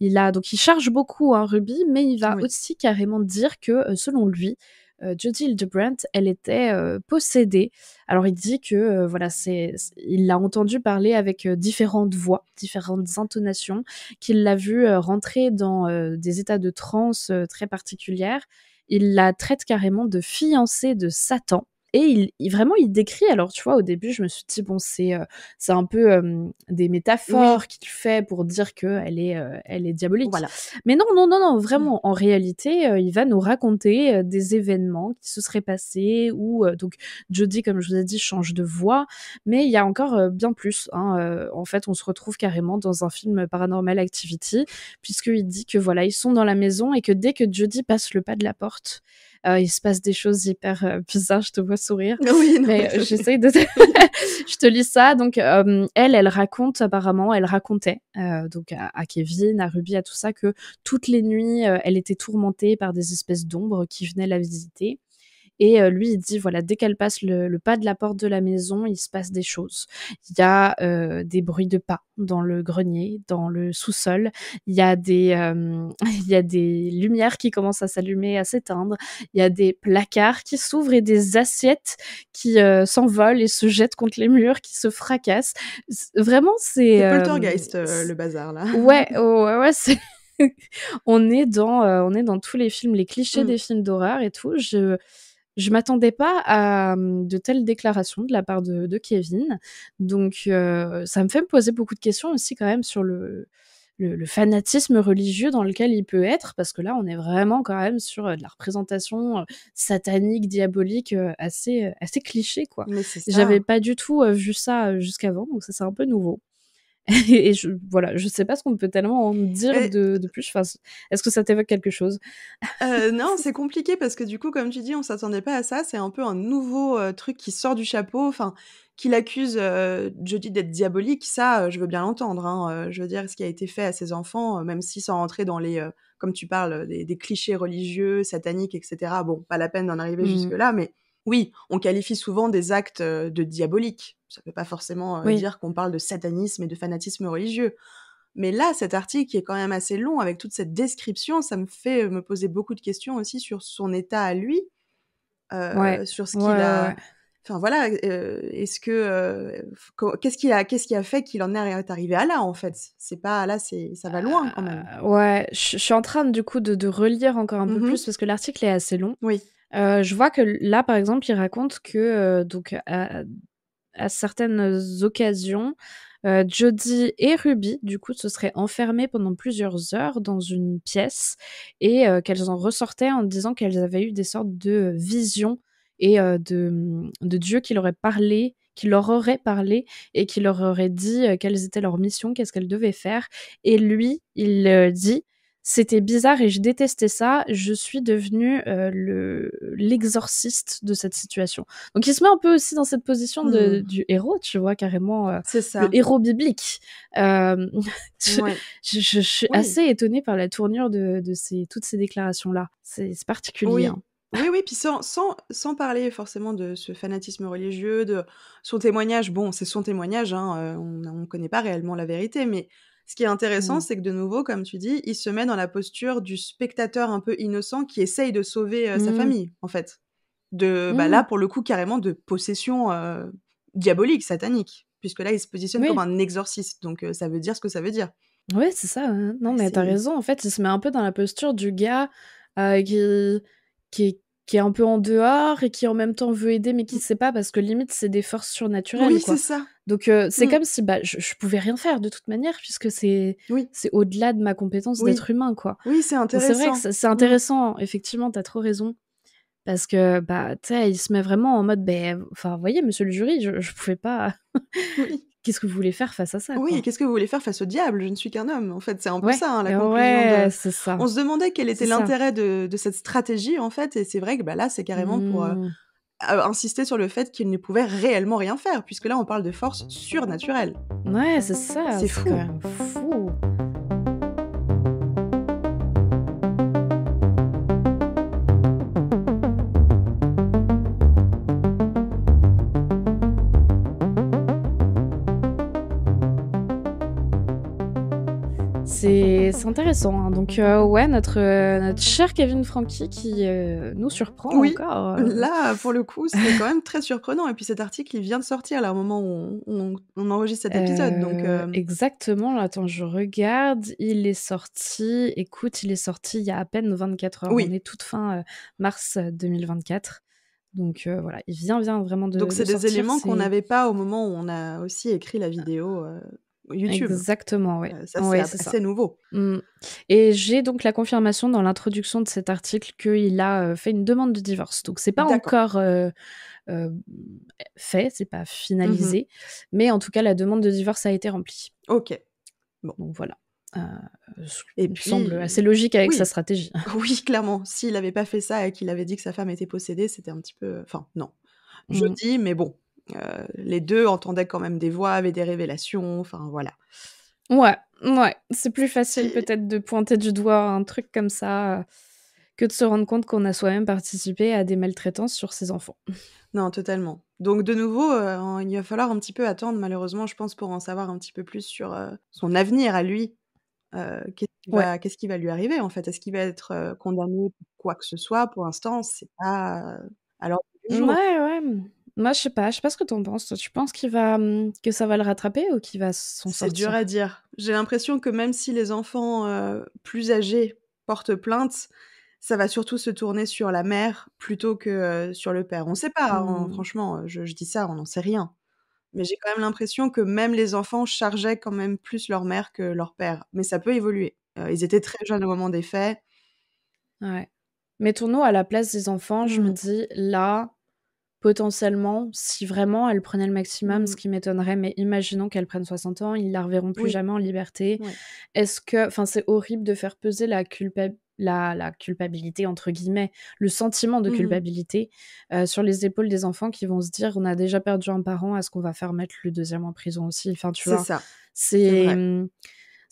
il a donc il charge beaucoup un hein, Ruby, mais il va aussi carrément dire que selon lui, euh, Jodie Hildebrandt, elle était euh, possédée. Alors il dit que euh, voilà, c'est, il l'a entendu parler avec différentes voix, différentes intonations, qu'il l'a vu rentrer dans des états de transe très particulières. Il la traite carrément de fiancée de Satan. Et il, vraiment, il décrit. Alors, tu vois, au début, je me suis dit, bon, c'est euh, c'est un peu des métaphores qu'il fait pour dire qu'elle est, euh, elle est diabolique. Mais non, non, non, non, mmh. vraiment, en réalité, euh, il va nous raconter des événements qui se seraient passés ou, donc, Jodie, comme je vous ai dit, change de voix, mais il y a encore bien plus. Hein, en fait, on se retrouve carrément dans un film Paranormal Activity, puisqu'il dit que, voilà, ils sont dans la maison et que dès que Jodie passe le pas de la porte, euh, il se passe des choses hyper euh, bizarres, je te vois sourire. [laughs] mais j'essaie de... [laughs] je te lis ça. Donc, euh, elle, elle raconte apparemment, elle racontait donc à, Kevin, à Ruby, à tout ça, que toutes les nuits, elle était tourmentée par des espèces d'ombres qui venaient la visiter. Et lui, il dit, voilà, dès qu'elle passe le, pas de la porte de la maison, il se passe des choses. Il y a des bruits de pas dans le grenier, dans le sous-sol. Il y a des, [laughs] il y a des lumières qui commencent à s'allumer, à s'éteindre. Il y a des placards qui s'ouvrent et des assiettes qui s'envolent et se jettent contre les murs, qui se fracassent. Vraiment, c'est. C'est euh, le bazar, là. Ouais, [laughs] oh, ouais, ouais, [laughs] on est dans on est dans tous les films les clichés mmh. des films d'horreur et tout je je m'attendais pas à hum, de telles déclarations de la part de, Kevin. Donc, euh, ça me fait me poser beaucoup de questions aussi quand même sur le, fanatisme religieux dans lequel il peut être, parce que là, on est vraiment quand même sur euh, de la représentation euh, satanique, diabolique, assez, assez cliché, quoi. J'avais pas du tout vu ça jusqu'avant, donc ça, c'est un peu nouveau. [laughs] et je, voilà, je sais pas ce qu'on peut tellement en dire de, de, plus. Enfin, Est-ce que ça t'évoque quelque chose euh, Non, [laughs] c'est compliqué parce que du coup, comme tu dis, on s'attendait pas à ça. C'est un peu un nouveau euh, truc qui sort du chapeau. Enfin, qu'il accuse euh, je dis, d'être diabolique, ça, je veux bien l'entendre. Hein, je veux dire, ce qui a été fait à ses enfants, même si sans rentrer dans les, comme tu parles, des, clichés religieux, sataniques, etc. Bon, pas la peine d'en arriver mmh jusque-là, mais oui, on qualifie souvent des actes euh, de diaboliques. Ça ne veut pas forcément euh, dire qu'on parle de satanisme et de fanatisme religieux. Mais là, cet article est quand même assez long avec toute cette description, ça me fait euh, me poser beaucoup de questions aussi sur son état à lui, sur ce qu'il a. Enfin voilà, est-ce que qu'est-ce qu'il a, qu'est-ce qui a fait qu'il en est arrivé à là en fait C'est pas là, c'est ça va loin quand même. ouais, je suis en train du coup de, relire encore un peu mmh plus parce que l'article est assez long. Oui. Euh, je vois que là, par exemple, il raconte que euh, à, certaines occasions, euh, Jody et Ruby, du coup, se seraient enfermées pendant plusieurs heures dans une pièce et euh, qu'elles en ressortaient en disant qu'elles avaient eu des sortes de visions et de, mm, de Dieu qui leur aurait parlé qui leur aurait parlé et qui leur aurait dit quelles étaient leurs missions, qu'est-ce qu'elles devaient faire. Et lui, il dit c'était bizarre et je détestais ça. Je suis devenue euh, l'exorciste de cette situation. Donc il se met un peu aussi dans cette position de, hmm. du héros, tu vois, carrément. Euh, c'est ça. Le héros biblique. Euh, [laughs] je, suis assez étonnée par la tournure de, toutes ces déclarations-là. C'est particulier. Hein. Oui. Oui, puis sans, parler forcément de ce fanatisme religieux, de son témoignage, bon, c'est son témoignage, hein, on ne connaît pas réellement la vérité, mais ce qui est intéressant, mmh. c'est que de nouveau, comme tu dis, il se met dans la posture du spectateur un peu innocent qui essaye de sauver euh, sa mmh. famille, en fait. De, bah, Là, mmh. pour le coup, carrément de possession euh, diabolique, satanique, puisque là, il se positionne comme un exorciste, donc euh, ça veut dire ce que ça veut dire. Oui, c'est ça. Hein. Non, ah, mais t'as raison. En fait, il se met un peu dans la posture du gars qui, qui, qui est un peu en dehors et qui en même temps veut aider mais qui mm. sait pas parce que limite c'est des forces surnaturelles. Oui, c'est ça. Donc euh, c'est mm. comme si bah, je, je, pouvais rien faire de toute manière puisque c'est c'est au-delà de ma compétence d'être humain quoi. Oui, c'est intéressant. C'est vrai que c'est mm. intéressant, effectivement, tu as trop raison. Parce que, bah, tu sais, il se met vraiment en mode, ben, enfin, vous voyez, monsieur le jury, je, je pouvais pas. oui qu'est-ce que vous voulez faire face à ça Oui, qu'est-ce que vous voulez faire face au diable Je ne suis qu'un homme. En fait, c'est un peu ça, hein, la conclusion. On se demandait quel était l'intérêt de, cette stratégie, en fait, et c'est vrai que bah, là, c'est carrément pour euh, mmh. euh, insister sur le fait qu'il ne pouvait réellement rien faire, puisque là, on parle de force surnaturelle. Ouais, c'est ça. C'est Quand fou. c'est intéressant. Hein. Donc, euh, ouais, notre, euh, notre cher Kevin Frankie qui euh, nous surprend oui. encore. Là, pour le coup, c'est quand même très surprenant. Et puis cet article, il vient de sortir là, au moment où on, enregistre cet épisode. donc, Exactement. Attends, je regarde. Il est sorti. Écoute, il est sorti il y a à peine 24 heures. On est toute fin mars 2024. Donc voilà, il vient, vient vraiment de. Donc c'est des éléments qu'on n'avait pas au moment où on a aussi écrit la vidéo YouTube. Exactement, oui. Euh, ça, c'est nouveau. Mm. Et j'ai donc la confirmation dans l'introduction de cet article qu'il a euh, fait une demande de divorce. Donc, c'est pas encore euh, fait, c'est pas finalisé, mm-hmm. mais en tout cas, la demande de divorce a été remplie. Ok. Bon. Donc, voilà. et il semble assez logique avec sa stratégie. [laughs] Oui, clairement. S'il avait pas fait ça et qu'il avait dit que sa femme était possédée, c'était un petit peu. Enfin, non. Je mm. dis, mais bon, euh, les deux entendaient quand même des voix, avaient des révélations, enfin voilà. Ouais, ouais, c'est plus facile peut-être de pointer du doigt un truc comme ça euh, que de se rendre compte qu'on a soi-même participé à des maltraitances sur ses enfants. Non, totalement. Donc de nouveau, euh, il va falloir un petit peu attendre, malheureusement, je pense, pour en savoir un petit peu plus sur son avenir à lui. qu'est-ce, qui va, lui arriver en fait Est-ce qu'il va être condamné pour quoi que ce soit Pour l'instant, c'est pas. Alors. Ouais, ouais. Moi, je sais pas. Je sais pas ce que t'en penses. tu penses qu'il va hum, que ça va le rattraper ou qu'il va s'en sortir C'est dur à dire. J'ai l'impression que même si les enfants euh, plus âgés portent plainte, ça va surtout se tourner sur la mère plutôt que euh, sur le père. On sait pas. Hein, mmh. franchement, euh, je, dis ça, on n'en sait rien. Mais j'ai quand même l'impression que même les enfants chargeaient quand même plus leur mère que leur père. Mais ça peut évoluer. ils étaient très jeunes au moment des faits. Ouais. Mettons-nous à la place des enfants. Je me mmh. dis là potentiellement, si vraiment elle prenait le maximum, mm. ce qui m'étonnerait, mais imaginons qu'elle prenne 60 ans, ils la reverront plus jamais en liberté. Est-ce que, enfin, c'est horrible de faire peser la, culpabilité, entre guillemets, le sentiment de mmh culpabilité euh, sur les épaules des enfants qui vont se dire on a déjà perdu un parent, est-ce qu'on va faire mettre le deuxième en prison aussi Enfin, tu vois, c'est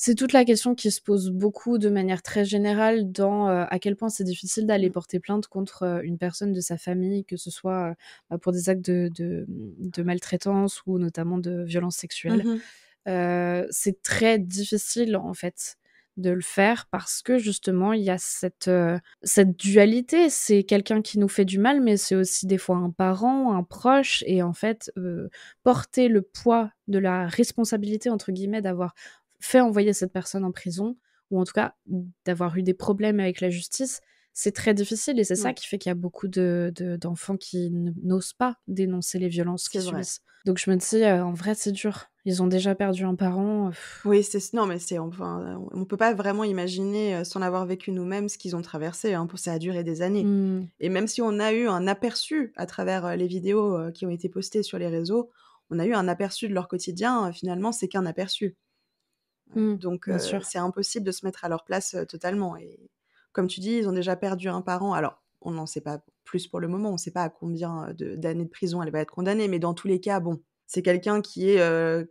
c'est toute la question qui se pose beaucoup de manière très générale dans euh, à quel point c'est difficile d'aller mmh. porter plainte contre euh, une personne de sa famille, que ce soit euh, bah, pour des actes de, maltraitance ou notamment de violence sexuelle. Mmh c'est très difficile en fait de le faire parce que justement il y a cette, cette dualité. C'est quelqu'un qui nous fait du mal, mais c'est aussi des fois un parent, un proche, et en fait porter le poids de la responsabilité entre guillemets d'avoir fait envoyer cette personne en prison, ou en tout cas d'avoir eu des problèmes avec la justice, c'est très difficile et c'est ça qui fait qu'il y a beaucoup d'enfants de, qui n'osent pas dénoncer les violences se subissent. Donc je me dis, euh, en vrai, c'est dur. Ils ont déjà perdu un parent. Euh, oui, c'est non, mais c'est enfin, on peut pas vraiment imaginer euh, sans l'avoir vécu nous-mêmes ce qu'ils ont traversé. Hein, pour ça a duré des années. Mmh. Et même si on a eu un aperçu à travers les vidéos qui ont été postées sur les réseaux, on a eu un aperçu de leur quotidien. finalement, c'est qu'un aperçu. Mmh. Donc, c'est impossible de se mettre à leur place totalement. Et comme tu dis, ils ont déjà perdu un parent. Alors, on n'en sait pas plus pour le moment. On ne sait pas à combien d'années de, prison elle va être condamnée. Mais dans tous les cas, bon, c'est quelqu'un qui est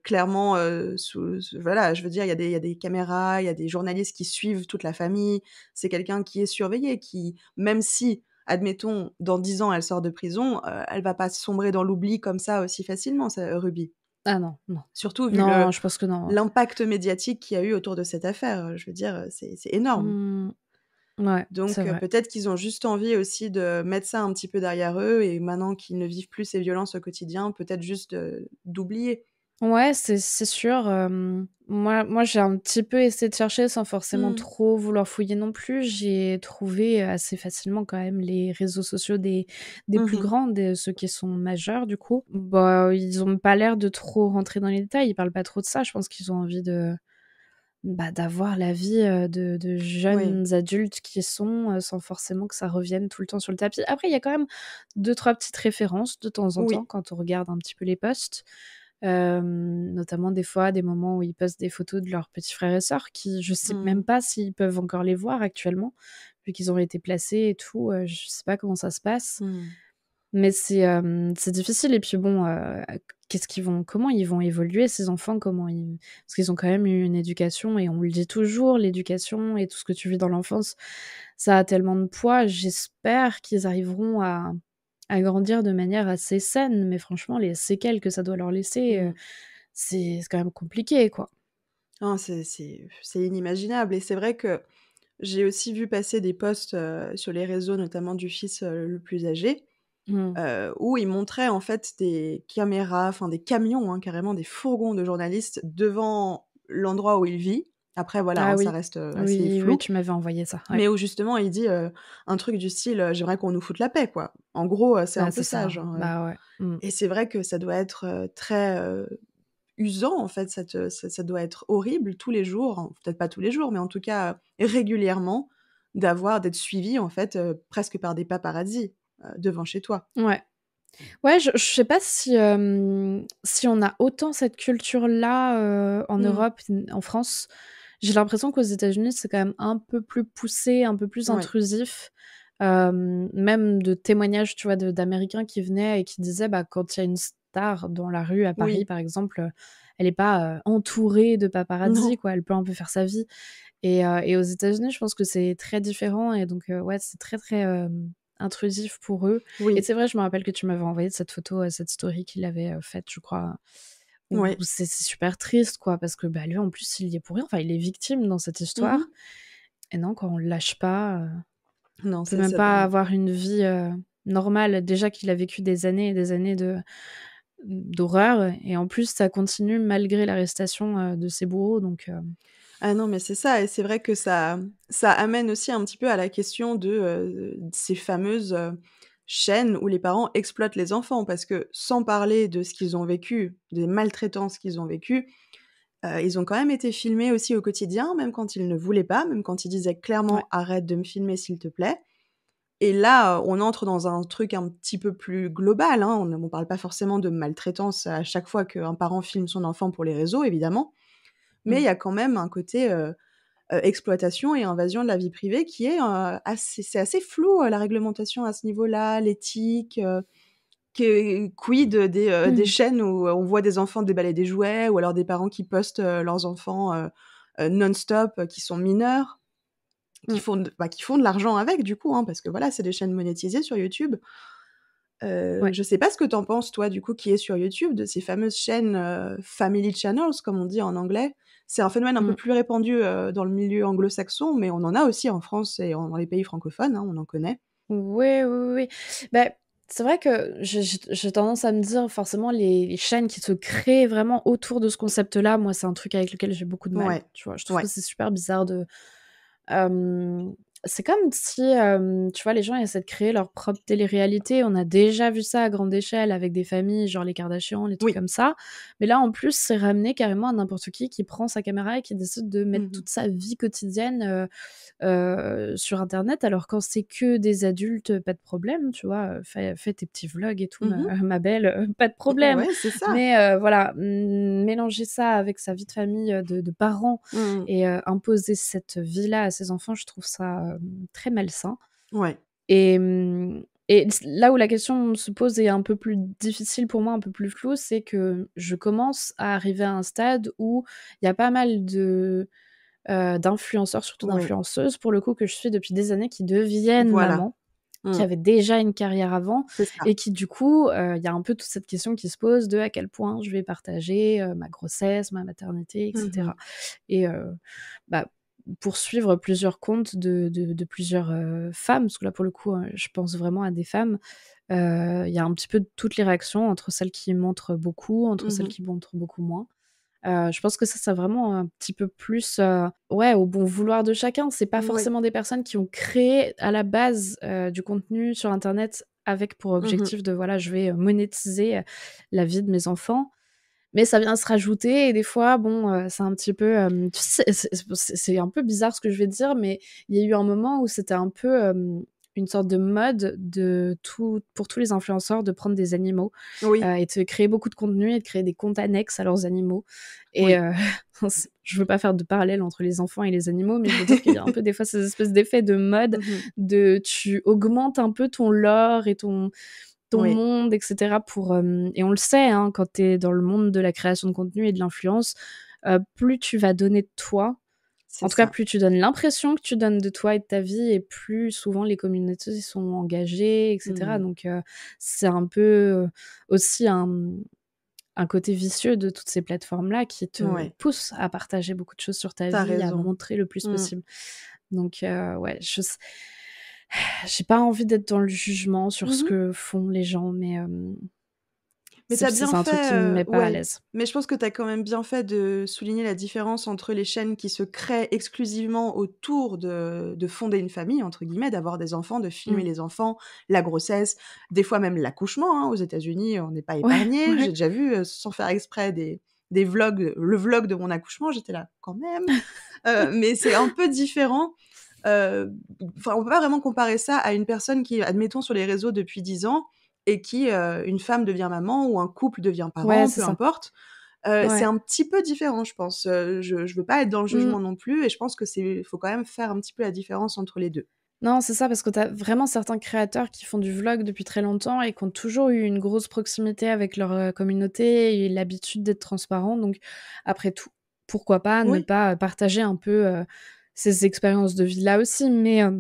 clairement sous, Voilà, je veux dire, il y, a des caméras, il y a des journalistes qui suivent toute la famille. C'est quelqu'un qui est surveillé, qui, même si admettons, dans 10 ans, elle sort de prison, elle va pas sombrer dans l'oubli comme ça aussi facilement, Ruby. Ah non, non. Surtout vu l'impact médiatique qu'il y a eu autour de cette affaire. Euh, je veux dire, euh, c'est, énorme. Mmh. Donc euh, peut-être qu'ils ont juste envie aussi de mettre ça un petit peu derrière eux et maintenant qu'ils ne vivent plus ces violences au quotidien, peut-être juste d'oublier. Ouais, c'est sûr, moi moi, j'ai un petit peu essayé de chercher sans forcément mmh. trop vouloir fouiller non plus. J'ai trouvé, assez facilement quand même les réseaux sociaux des des mmh plus grands, ceux qui sont majeurs du coup. Bah, ils ont pas l'air de trop rentrer dans les détails, ils parlent pas trop de ça. Je pense qu'ils ont envie de, bah, d'avoir la vie, de jeunes adultes qui sont, sans forcément que ça revienne tout le temps sur le tapis. Après, il y a quand même deux trois petites références de temps en temps quand on regarde un petit peu les posts notamment des fois des moments où ils postent des photos de leurs petits frères et sœurs qui je sais même mmh. pas s'ils peuvent encore les voir actuellement vu qu'ils ont été placés et tout je je sais pas comment ça se passe mmh. mais c'est c'est difficile et puis bon qu'est-ce qu'ils vont comment ils vont évoluer ces enfants comment ils parce qu'ils ont quand même eu une éducation et on le dit toujours l'éducation et tout ce que tu vis dans l'enfance ça a tellement de poids j'espère qu'ils arriveront à à grandir de manière assez saine, mais franchement, les séquelles que ça doit leur laisser, euh, mmh. c'est quand même compliqué, quoi. Non, ah, c'est inimaginable. Et c'est vrai que j'ai aussi vu passer des posts euh, sur les réseaux, notamment du fils euh, le plus âgé, mmh. où il montrait en fait des caméras, enfin des camions, hein, carrément des fourgons de journalistes devant l'endroit où il vit après, voilà, ah hein, ça reste euh, assez oui, flou. tu m'avais envoyé ça. Mais où justement, il dit euh, un truc du style euh, J'aimerais qu'on nous foute la paix, quoi. En gros, c'est ah, un peu ça. Hein. Bah, mm. Et c'est vrai que ça doit être très usant, en fait. Ça, ça, doit être horrible tous les jours, hein, peut-être pas tous les jours, mais en tout cas régulièrement, d'avoir, d'être suivi, en fait, presque par des paparazzis devant chez toi. Ouais. Ouais, je, sais pas si, si on a autant cette culture-là en mm. Europe, en France. J'ai l'impression qu'aux États-Unis, c'est quand même un peu plus poussé, un peu plus intrusif. Euh, même de témoignages, tu vois, d'Américains qui venaient et qui disaient, bah, quand il y a une star dans la rue à Paris, par exemple, elle n'est pas euh, entourée de paparazzi, quoi. Elle peut un peu faire sa vie. Et, euh, et aux États-Unis, je pense que c'est très différent. Et donc, ouais, c'est très, très intrusif pour eux. Et c'est vrai, je me rappelle que tu m'avais envoyé cette photo, cette story qu'il avait faite, je crois Ouais. C'est super triste, quoi, parce que bah, lui, en plus, il y est pourri, Enfin, il est victime dans cette histoire. Mmh et non, quand on le lâche pas, euh, non, c'est peut même pas avoir une vie euh, normale. Déjà qu'il a vécu des années et des années de d'horreur. Et en plus, ça continue malgré l'arrestation euh, de ses bourreaux. Donc. Ah non, mais c'est ça, et c'est vrai que ça, ça amène aussi un petit peu à la question de ces fameuses chaîne où les parents exploitent les enfants, parce que sans parler de ce qu'ils ont vécu, des maltraitances qu'ils ont vécues, euh, ils ont quand même été filmés aussi au quotidien, même quand ils ne voulaient pas, même quand ils disaient clairement arrête de me filmer s'il te plaît. Et là, on entre dans un truc un petit peu plus global. Hein. On ne parle pas forcément de maltraitance à chaque fois qu'un parent filme son enfant pour les réseaux, évidemment. Mais mmh. il y a quand même un côté euh, euh, exploitation et invasion de la vie privée qui est euh, assez, c'est assez flou euh, la réglementation à ce niveau-là, l'éthique. Que, quid des, des, mmh. chaînes où on voit des enfants déballer des jouets ou alors des parents qui postent leurs enfants non-stop qui sont mineurs qui mmh. font de, bah, qui font de l'argent avec du coup hein, parce que voilà c'est des chaînes monétisées sur YouTube euh, Je sais pas ce que t'en penses, toi, du coup, qui est sur YouTube, de ces fameuses chaînes Family Channels, comme on dit en anglais, c'est un phénomène un peu mmh. plus répandu dans le milieu anglo-saxon, mais on en a aussi en France et dans les pays francophones, hein, on en connaît. Oui, oui, oui. c'est vrai que j'ai tendance à me dire, forcément, les, chaînes qui se créent vraiment autour de ce concept-là, moi, c'est un truc avec lequel j'ai beaucoup de mal. Tu vois, je trouve que c'est super bizarre de c'est comme si, tu vois, les gens essaient de créer leur propre télé-réalité. On a déjà vu ça à grande échelle avec des familles, genre les Kardashians, les trucs comme ça. Mais là, en plus, c'est ramené carrément à n'importe qui qui prend sa caméra et qui décide de mettre mmh toute sa vie quotidienne sur Internet. Alors, quand c'est que des adultes, pas de problème, tu vois. Fais, tes petits vlogs et tout, mmh [laughs] ma, belle, pas de bah problème. Mais voilà, mmh, mélanger ça avec sa vie de famille de, parents et imposer cette vie-là à ses enfants, je trouve ça euh, très malsain. Ouais. Et, mm, et là où la question se pose et est un peu plus difficile pour moi, un peu plus floue, c'est que je commence à arriver à un stade où il y a pas mal de euh, d'influenceurs, surtout d'influenceuses, pour le coup, que je suis depuis des années, qui deviennent maman, qui mm. avaient déjà une carrière avant, et qui, du coup, euh, il y a un peu toute cette question qui se pose de à quel point je vais partager ma grossesse, ma maternité, etc. Et mm-hmm. bah, poursuivre plusieurs comptes de, de, plusieurs euh, femmes, parce que là pour le coup hein, je pense vraiment à des femmes, euh, il y a un petit peu toutes les réactions entre celles qui montrent beaucoup, entre celles mmh qui montrent beaucoup moins. Euh, je pense que ça, ça vraiment un petit peu plus ouais, au bon vouloir de chacun. C'est pas forcément des personnes qui ont créé à la base du contenu sur Internet avec pour mmh objectif de voilà, je vais monétiser la vie de mes enfants mais ça vient se rajouter et des fois, bon, euh, c'est un petit peu, euh, c'est un peu bizarre ce que je vais dire, mais il y a eu un moment où c'était un peu euh, une sorte de mode de tout, pour tous les influenceurs de prendre des animaux et de créer beaucoup de contenu et de créer des comptes annexes à leurs animaux. Et oui. [laughs] je veux pas faire de parallèle entre les enfants et les animaux, mais je veux dire qu'il y a un peu des fois ces espèces d'effets de mode [laughs] mhm. de tu augmentes un peu ton lore et ton ton monde, etc. Pour, euh, et on le sait, hein, quand tu es dans le monde de la création de contenu et de l'influence, euh, plus tu vas donner de toi, en tout cas, plus tu donnes l'impression que tu donnes de toi et de ta vie, et plus souvent les communautés sont engagées, etc. Mmh. Donc, euh, c'est un peu aussi un, côté vicieux de toutes ces plateformes-là qui te poussent à partager beaucoup de choses sur ta vie, et à montrer le plus mmh. possible. Donc, ouais, je j'ai pas envie d'être dans le jugement sur ce mmh que font les gens, mais. Euh... Mais bien un fait. Truc qui me met euh, pas à l'aise. Mais je pense que tu as quand même bien fait de souligner la différence entre les chaînes qui se créent exclusivement autour de, de fonder une famille, entre guillemets, d'avoir des enfants, de filmer mmh. les enfants, la grossesse, des fois même l'accouchement. Hein, aux États-Unis, on n'est pas épargnés. J'ai déjà vu, euh, sans faire exprès, des, des vlogs, le vlog de mon accouchement. J'étais là quand même. [laughs] Euh, mais c'est un peu différent euh, on peut pas vraiment comparer ça à une personne qui, admettons, sur les réseaux depuis 10 ans et qui, euh, une femme devient maman ou un couple devient parent, peu importe. Euh, c'est un petit peu différent, je pense. Euh, je ne veux pas être dans le jugement mmh. non plus et je pense que c'est faut quand même faire un petit peu la différence entre les deux. Non, c'est ça, parce que tu as vraiment certains créateurs qui font du vlog depuis très longtemps et qui ont toujours eu une grosse proximité avec leur communauté et l'habitude d'être transparent. Donc, après tout, pourquoi pas ne pas partager un peu ces expériences de vie-là aussi, mais euh,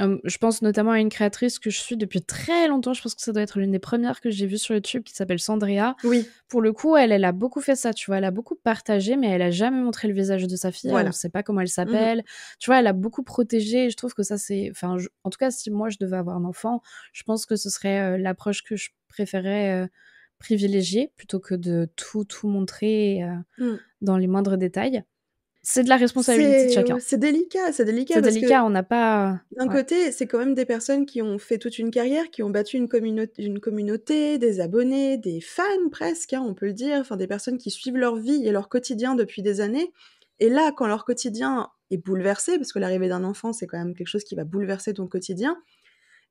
euh, je pense notamment à une créatrice que je suis depuis très longtemps. Je pense que ça doit être l'une des premières que j'ai vues sur YouTube qui s'appelle Sandria Oui. Pour le coup, elle, elle a beaucoup fait ça, tu vois. Elle a beaucoup partagé, mais elle a jamais montré le visage de sa fille. On ne sait pas comment elle mhm. s'appelle. Tu vois, elle a beaucoup protégé. je trouve que ça, c'est. Enfin, en tout cas, si moi je devais avoir un enfant, je pense que ce serait euh, l'approche que je préférais. privilégier plutôt que de tout tout montrer mm. dans les moindres détails c'est de la responsabilité de chacun. C'est délicat, c'est délicat. C'est délicat, on n'a pas. D'un côté, c'est quand même des personnes qui ont fait toute une carrière, qui ont battu une, communauté, des abonnés, des fans presque, hein, on peut le dire, enfin des personnes qui suivent leur vie et leur quotidien depuis des années. Et là, quand leur quotidien est bouleversé, parce que l'arrivée d'un enfant, c'est quand même quelque chose qui va bouleverser ton quotidien,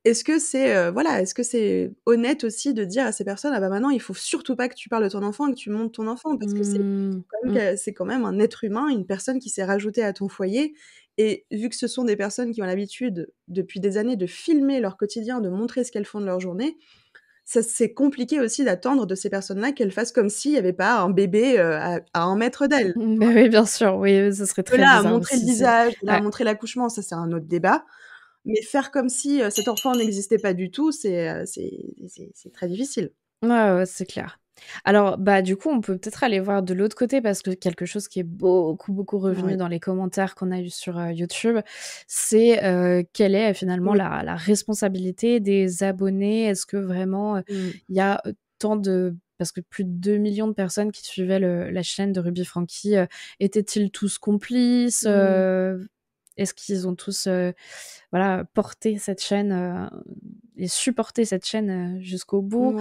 est-ce que c'est euh, voilà, est-ce que c'est honnête aussi de dire à ces personnes ah bah maintenant il faut surtout pas que tu parles de ton enfant et que tu montes ton enfant parce mmh, mmh. que c'est quand même un être humain, une personne qui s'est rajoutée à ton foyer et vu que ce sont des personnes qui ont l'habitude depuis des années de filmer leur quotidien, de montrer ce qu'elles font de leur journée, ça c'est compliqué aussi d'attendre de ces personnes-là qu'elles fassent comme s'il n'y avait pas un bébé euh, à, un mètre d'elles. Mmh, bah oui, bien sûr, oui, ce serait très là, Là, montrer le visage, là, montrer l'accouchement, ça c'est un autre débat. Mais faire comme si euh, cet enfant n'existait pas du tout, c'est euh, très difficile. Ouais, c'est clair. Alors, bah, du coup, on peut peut-être aller voir de l'autre côté parce que quelque chose qui est beaucoup, beaucoup revenu dans les commentaires qu'on a eu sur euh, YouTube, c'est quelle est finalement la, la, responsabilité des abonnés Est-ce que vraiment mmh. il y a tant de parce que plus de 2 millions de personnes qui suivaient la chaîne de Ruby Frankie étaient-ils tous complices mmh. Est-ce qu'ils ont tous euh, voilà, porté cette chaîne euh, et supporté cette chaîne euh, jusqu'au bout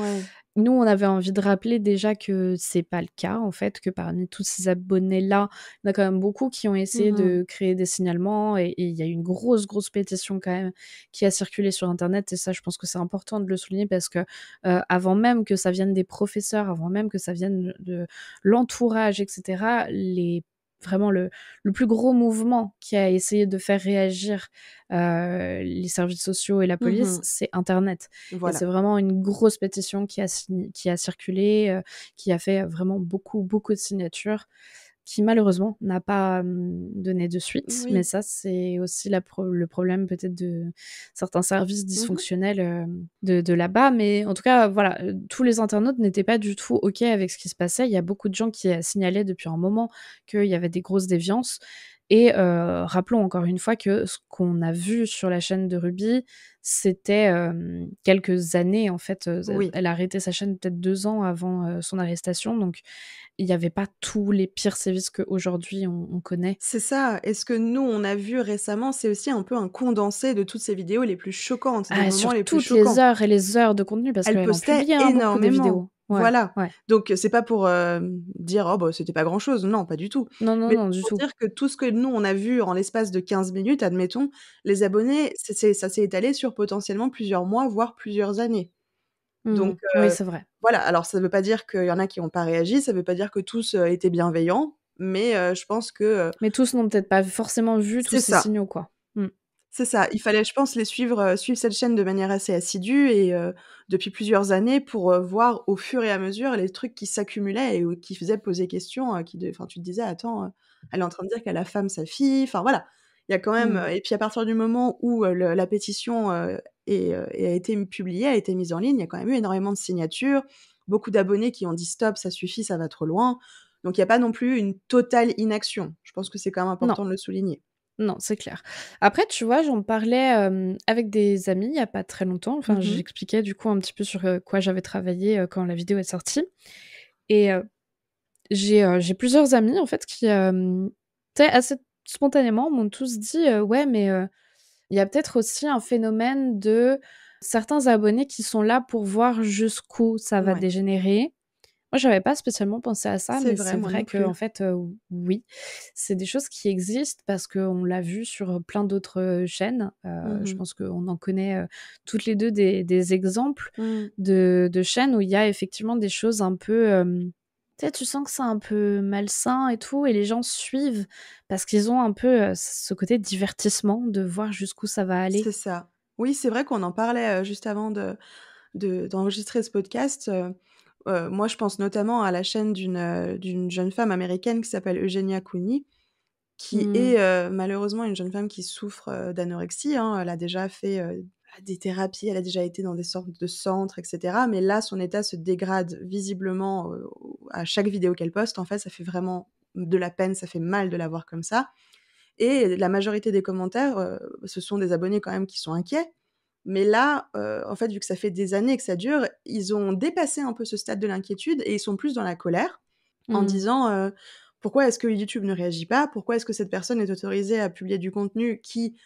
Nous, on avait envie de rappeler déjà que c'est pas le cas, en fait, que parmi tous ces abonnés-là, il y en a quand même beaucoup qui ont essayé de mmh créer des signalements et il y a une grosse, grosse pétition quand même qui a circulé sur Internet et ça, je pense que c'est important de le souligner parce que avant même que ça vienne des professeurs, avant même que ça vienne de l'entourage, etc., les vraiment le, le, plus gros mouvement qui a essayé de faire réagir euh, les services sociaux et la mmh police, c'est Internet. C'est vraiment une grosse pétition qui a, qui a circulé, euh, qui a fait vraiment beaucoup, beaucoup de signatures qui malheureusement n'a pas donné de suite. Mais ça, c'est aussi le problème peut-être de certains services mmh dysfonctionnels de, là-bas. Mais en tout cas, voilà, tous les internautes n'étaient pas du tout OK avec ce qui se passait. Il y a beaucoup de gens qui euh, signalaient depuis un moment qu'il y avait des grosses déviances. Et euh, rappelons encore une fois que ce qu'on a vu sur la chaîne de Ruby, c'était quelques années en fait. Euh, elle a arrêté sa chaîne peut-être deux ans avant euh, son arrestation, donc il n'y avait pas tous les pires sévices qu'aujourd'hui on, on connaît. C'est ça. Et ce que nous on a vu récemment, c'est aussi un peu un condensé de toutes ces vidéos les plus choquantes, ah, sur les toutes les heures et les heures de contenu parce qu'elle postait en bien De vidéos voilà. Donc c'est pas pour dire oh bah c'était pas grand chose, non, pas du tout. Non non non, du tout. dire que tout ce que nous on a vu en l'espace de 15 minutes, admettons, les abonnés, ça s'est étalé sur potentiellement plusieurs mois voire plusieurs années. Mmh. Donc euh, oui, c'est vrai. Voilà, alors ça veut pas dire qu'il y en a qui n'ont pas réagi, ça veut pas dire que tous euh, étaient bienveillants, mais euh, je pense que. Mais tous n'ont peut-être pas forcément vu tous ces signaux, quoi. C'est ça. Il fallait, je pense, les suivre, euh, suivre cette chaîne de manière assez assidue et euh, depuis plusieurs années pour euh, voir au fur et à mesure les trucs qui s'accumulaient et qui faisaient poser question. qui tu te disais, attends, elle est en train de dire qu'elle a femme sa fille. Enfin, voilà. Il y a quand même. Mmh. Et puis, à partir du moment où la pétition a été publiée, a été mise en ligne, il y a quand même eu énormément de signatures, beaucoup d'abonnés qui ont dit stop, ça suffit, ça va trop loin. Donc, il n'y a pas non plus une totale inaction. Je pense que c'est quand même important de le souligner. Non, c'est clair. Après, tu vois, j'en parlais avec des amis il n'y a pas très longtemps. Enfin, mmh j'expliquais du coup un petit peu sur quoi j'avais travaillé quand la vidéo est sortie. Et j'ai plusieurs amis, en fait, qui, assez spontanément, m'ont tous dit Ouais, mais il y a peut-être aussi un phénomène de certains abonnés qui sont là pour voir jusqu'où ça va dégénérer j'avais pas spécialement pensé à ça, mais c'est vrai que, en fait, oui, c'est des choses qui existent parce qu'on l'a vu sur plein d'autres chaînes. Je mmh pense qu'on en connaît toutes les deux des, exemples mmh. de, chaînes où il y a effectivement des choses un peu. tu tu sens que c'est un peu malsain et tout, et les gens suivent parce qu'ils ont un peu ce côté divertissement de voir jusqu'où ça va aller. C'est ça. Oui, c'est vrai qu'on en parlait juste avant de d'enregistrer ce podcast. Euh, moi, je pense notamment à la chaîne euh, d'une jeune femme américaine qui s'appelle Eugenia Cooney, qui mmh. est euh, malheureusement une jeune femme qui souffre d'anorexie. Hein. Elle a déjà fait des thérapies, elle a déjà été dans des sortes de centres, etc. Mais là, son état se dégrade visiblement à chaque vidéo qu'elle poste. En fait, ça fait vraiment de la peine, ça fait mal de la voir comme ça. Et la majorité des commentaires, ce sont des abonnés quand même qui sont inquiets mais là, euh, en fait, vu que ça fait des années que ça dure, ils ont dépassé un peu ce stade de l'inquiétude et ils sont plus dans la colère en mmh. disant euh, pourquoi est-ce que YouTube ne réagit pas Pourquoi est-ce que cette personne est autorisée à publier du contenu qui,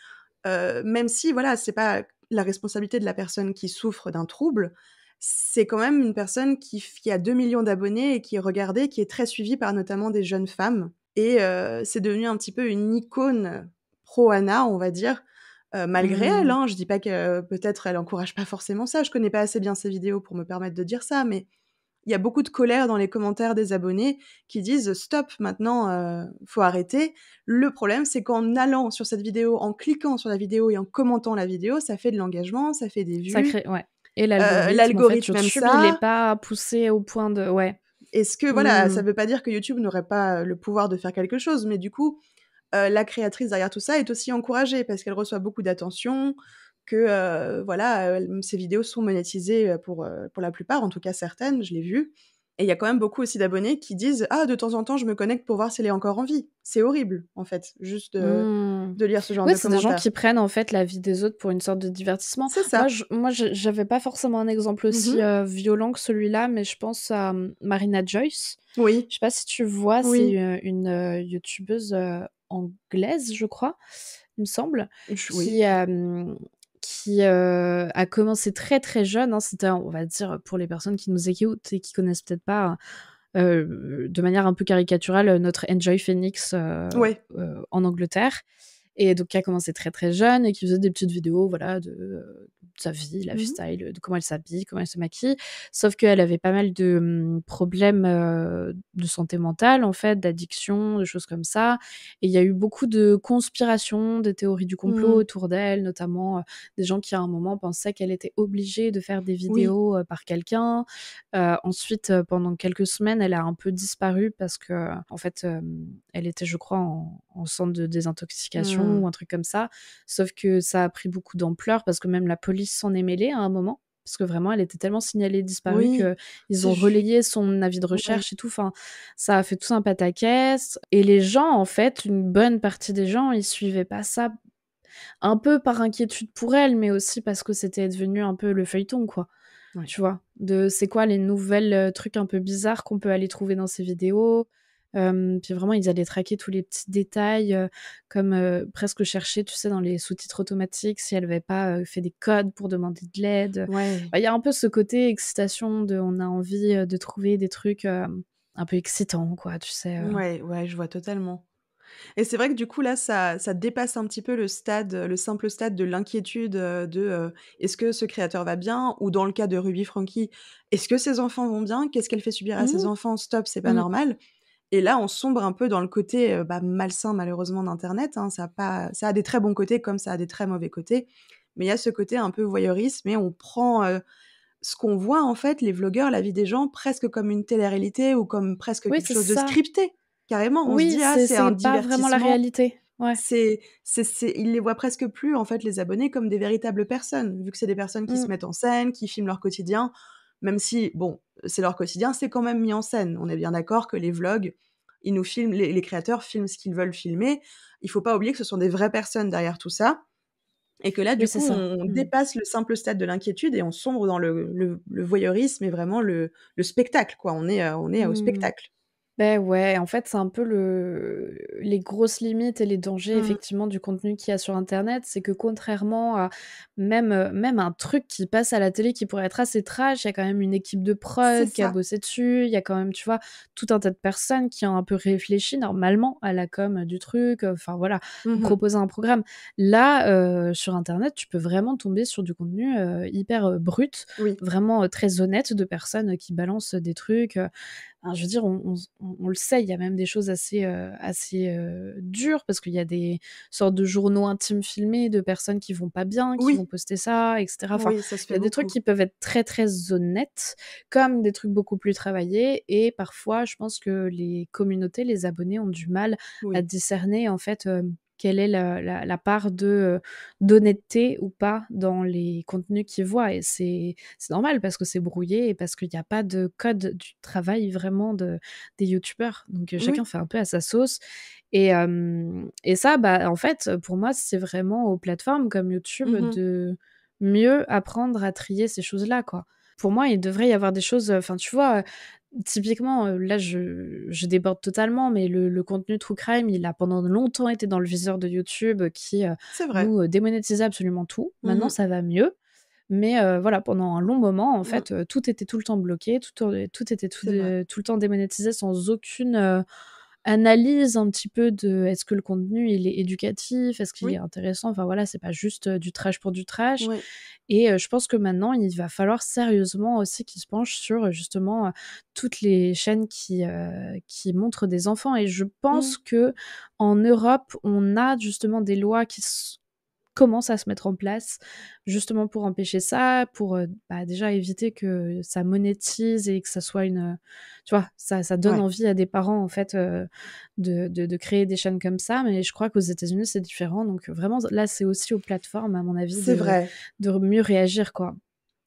euh, même si, voilà, n'est pas la responsabilité de la personne qui souffre d'un trouble, c'est quand même une personne qui, qui a 2 millions d'abonnés et qui est regardée, qui est très suivie par notamment des jeunes femmes. Et c'est devenu un petit peu une icône pro-Anna, on va dire, euh, malgré elle, mmh. hein, je dis pas que peut-être elle encourage pas forcément ça, je connais pas assez bien ses vidéos pour me permettre de dire ça, mais il y a beaucoup de colère dans les commentaires des abonnés qui disent stop maintenant euh, faut arrêter le problème c'est qu'en allant sur cette vidéo en cliquant sur la vidéo et en commentant la vidéo ça fait de l'engagement ça fait des vues ça crée, ouais. et l'algorithme ça. il n'est pas poussé au point de ouais est-ce que voilà ça ça mmh. veut pas dire que YouTube n'aurait pas le pouvoir de faire quelque chose mais du coup euh, la créatrice derrière tout ça est aussi encouragée parce qu'elle reçoit beaucoup d'attention, que euh, voilà, ses vidéos sont monétisées euh, pour, pour la plupart, en tout cas certaines, je l'ai vu. Et il y a quand même beaucoup aussi d'abonnés qui disent Ah, de temps en temps, je me connecte pour voir si elle est encore en vie. C'est horrible, en fait, juste mmh. de, lire ce genre oui, de c'est des gens qui prennent, en fait, la vie des autres pour une sorte de divertissement. C'est ça. Moi, j'avais pas forcément un exemple aussi mmh violent que celui-là, mais je pense à hum, Marina Joyce. Oui. Je sais pas si tu vois, c'est une, youtubeuse anglaise, je crois, il me semble, qui, euh, euh, a commencé très très jeune. Hein. C'était, on va dire, pour les personnes qui nous écoutent et qui connaissent peut-être pas. Euh, de manière un peu caricaturale, notre Enjoy Phoenix en Angleterre, et donc qui a commencé très très jeune et qui faisait des petites vidéos voilà de, euh, sa vie, la mmh lifestyle, style, de comment elle s'habille, comment elle se maquille. Sauf qu'elle avait pas mal de mmh, problèmes euh, de santé mentale en fait, d'addiction, de choses comme ça. Et il y a eu beaucoup de conspirations, des théories du complot mmh. autour d'elle, notamment euh, des gens qui à un moment pensaient qu'elle était obligée de faire des vidéos par quelqu'un. ensuite, pendant quelques semaines, elle a un peu disparu parce que en fait, elle était, je crois, en, centre de désintoxication ou mmh. un truc comme ça. Sauf que ça a pris beaucoup d'ampleur parce que même la police s'en est mêlée à un moment parce que vraiment elle était tellement signalée disparue qu'ils ont relayé son avis de recherche et tout. Enfin, ça a fait tout un pataquès. Et les gens, en fait, une bonne partie des gens, ils suivaient pas ça un peu par inquiétude pour elle, mais aussi parce que c'était devenu un peu le feuilleton, quoi. Tu vois, de c'est quoi les nouvelles euh, trucs un peu bizarres qu'on peut aller trouver dans ces vidéos puis vraiment, ils allaient traquer tous les petits détails, comme presque chercher, tu sais, dans les sous-titres automatiques, si elle n'avait pas fait des codes pour demander de l'aide. Bah, il y a un peu ce côté excitation de on a envie de trouver des trucs un peu excitants, quoi, tu sais. Ouais, ouais, je vois totalement. Et c'est vrai que du coup, là, ça, ça, dépasse un petit peu le stade, le simple stade de l'inquiétude de est-ce que ce créateur va bien Ou dans le cas de Ruby Frankie, est-ce que ses enfants vont bien Qu'est-ce qu'elle fait subir à ses mmh. enfants Stop, c'est pas mmh. normal. Et là, on sombre un peu dans le côté euh, bah, malsain, malheureusement, d'Internet. Hein. Ça, a des très bons côtés comme ça a des très mauvais côtés. Mais il y a ce côté un peu voyeurisme Mais on prend euh, ce qu'on voit, en fait, les vlogueurs, la vie des gens, presque comme une télé-réalité ou comme presque quelque chose de scripté. Carrément, oui, se dit, ah, c'est un pas vraiment la réalité. Ouais. C'est, c'est, les voient presque plus, en fait, les abonnés, comme des véritables personnes, vu que c'est des personnes qui mmh. se mettent en scène, qui filment leur quotidien même si, bon, c'est leur quotidien, c'est quand même mis en scène. On est bien d'accord que les vlogs, ils nous filment, les, créateurs filment ce qu'ils veulent filmer. Il faut pas oublier que ce sont des vraies personnes derrière tout ça. Et que là, du coup, on, mm. dépasse le simple stade de l'inquiétude et on sombre dans le, voyeurisme et vraiment le, spectacle, quoi. On est, euh, on est au mm. spectacle ben ouais, en fait, c'est un peu le les grosses limites et les dangers mmh. effectivement du contenu qu'il y a sur internet, c'est que contrairement à même, euh, même un truc qui passe à la télé qui pourrait être assez trash, il y a quand même une équipe de preuves qui a bossé dessus, il y a quand même, tu vois, tout un tas de personnes qui ont un peu réfléchi normalement à la com, euh, du truc, euh, enfin voilà, mmh proposer un programme. Là, sur internet, tu peux vraiment tomber sur du contenu, hyper, brut, vraiment, très honnête de personnes, qui balancent, des trucs, je veux dire, on, le sait, il y a même des choses assez, euh, assez euh, dures parce qu'il y a des sortes de journaux intimes filmés de personnes qui vont pas bien, qui vont poster ça, etc. il y a des trucs qui peuvent être très très honnêtes, comme des trucs beaucoup plus travaillés. Et parfois, je pense que les communautés, les abonnés ont du mal à discerner en fait. Euh, quelle est la, part euh, d'honnêteté ou pas dans les contenus qu'ils voient. Et c'est normal parce que c'est brouillé et parce qu'il n'y a pas de code du travail vraiment de, des youtubeurs. Donc euh, chacun fait un peu à sa sauce. Et, ça, bah, en fait, pour moi, c'est vraiment aux plateformes comme YouTube mmh de mieux apprendre à trier ces choses-là, quoi pour moi, il devrait y avoir des choses. Enfin, tu vois, typiquement, euh, là, je, déborde totalement, mais le, contenu True Crime, il a pendant longtemps été dans le viseur de YouTube euh, qui euh, nous démonétisait absolument tout. Maintenant, mhm. ça va mieux. Mais voilà, pendant un long moment, en fait, tout était tout le temps bloqué, tout, tout était tout le temps démonétisé sans aucune analyse un petit peu de est-ce que le contenu il est éducatif, est-ce qu'il est intéressant. Enfin voilà, c'est pas juste euh, du trash pour du trash. Et euh, je pense que maintenant il va falloir sérieusement aussi qu'ils se penchent sur euh, justement toutes les chaînes qui qui montrent des enfants. Et je mmh. pense que en Europe on a justement des lois qui commence à se mettre en place, justement pour empêcher ça, pour euh, bah, déjà éviter que ça monétise et que ça soit une... Euh, tu vois, ça, donne envie à des parents, en fait, euh, de, créer des chaînes comme ça, mais je crois qu'aux États-Unis, c'est différent. Donc, vraiment, là, c'est aussi aux plateformes, à mon avis, de, de mieux réagir, quoi.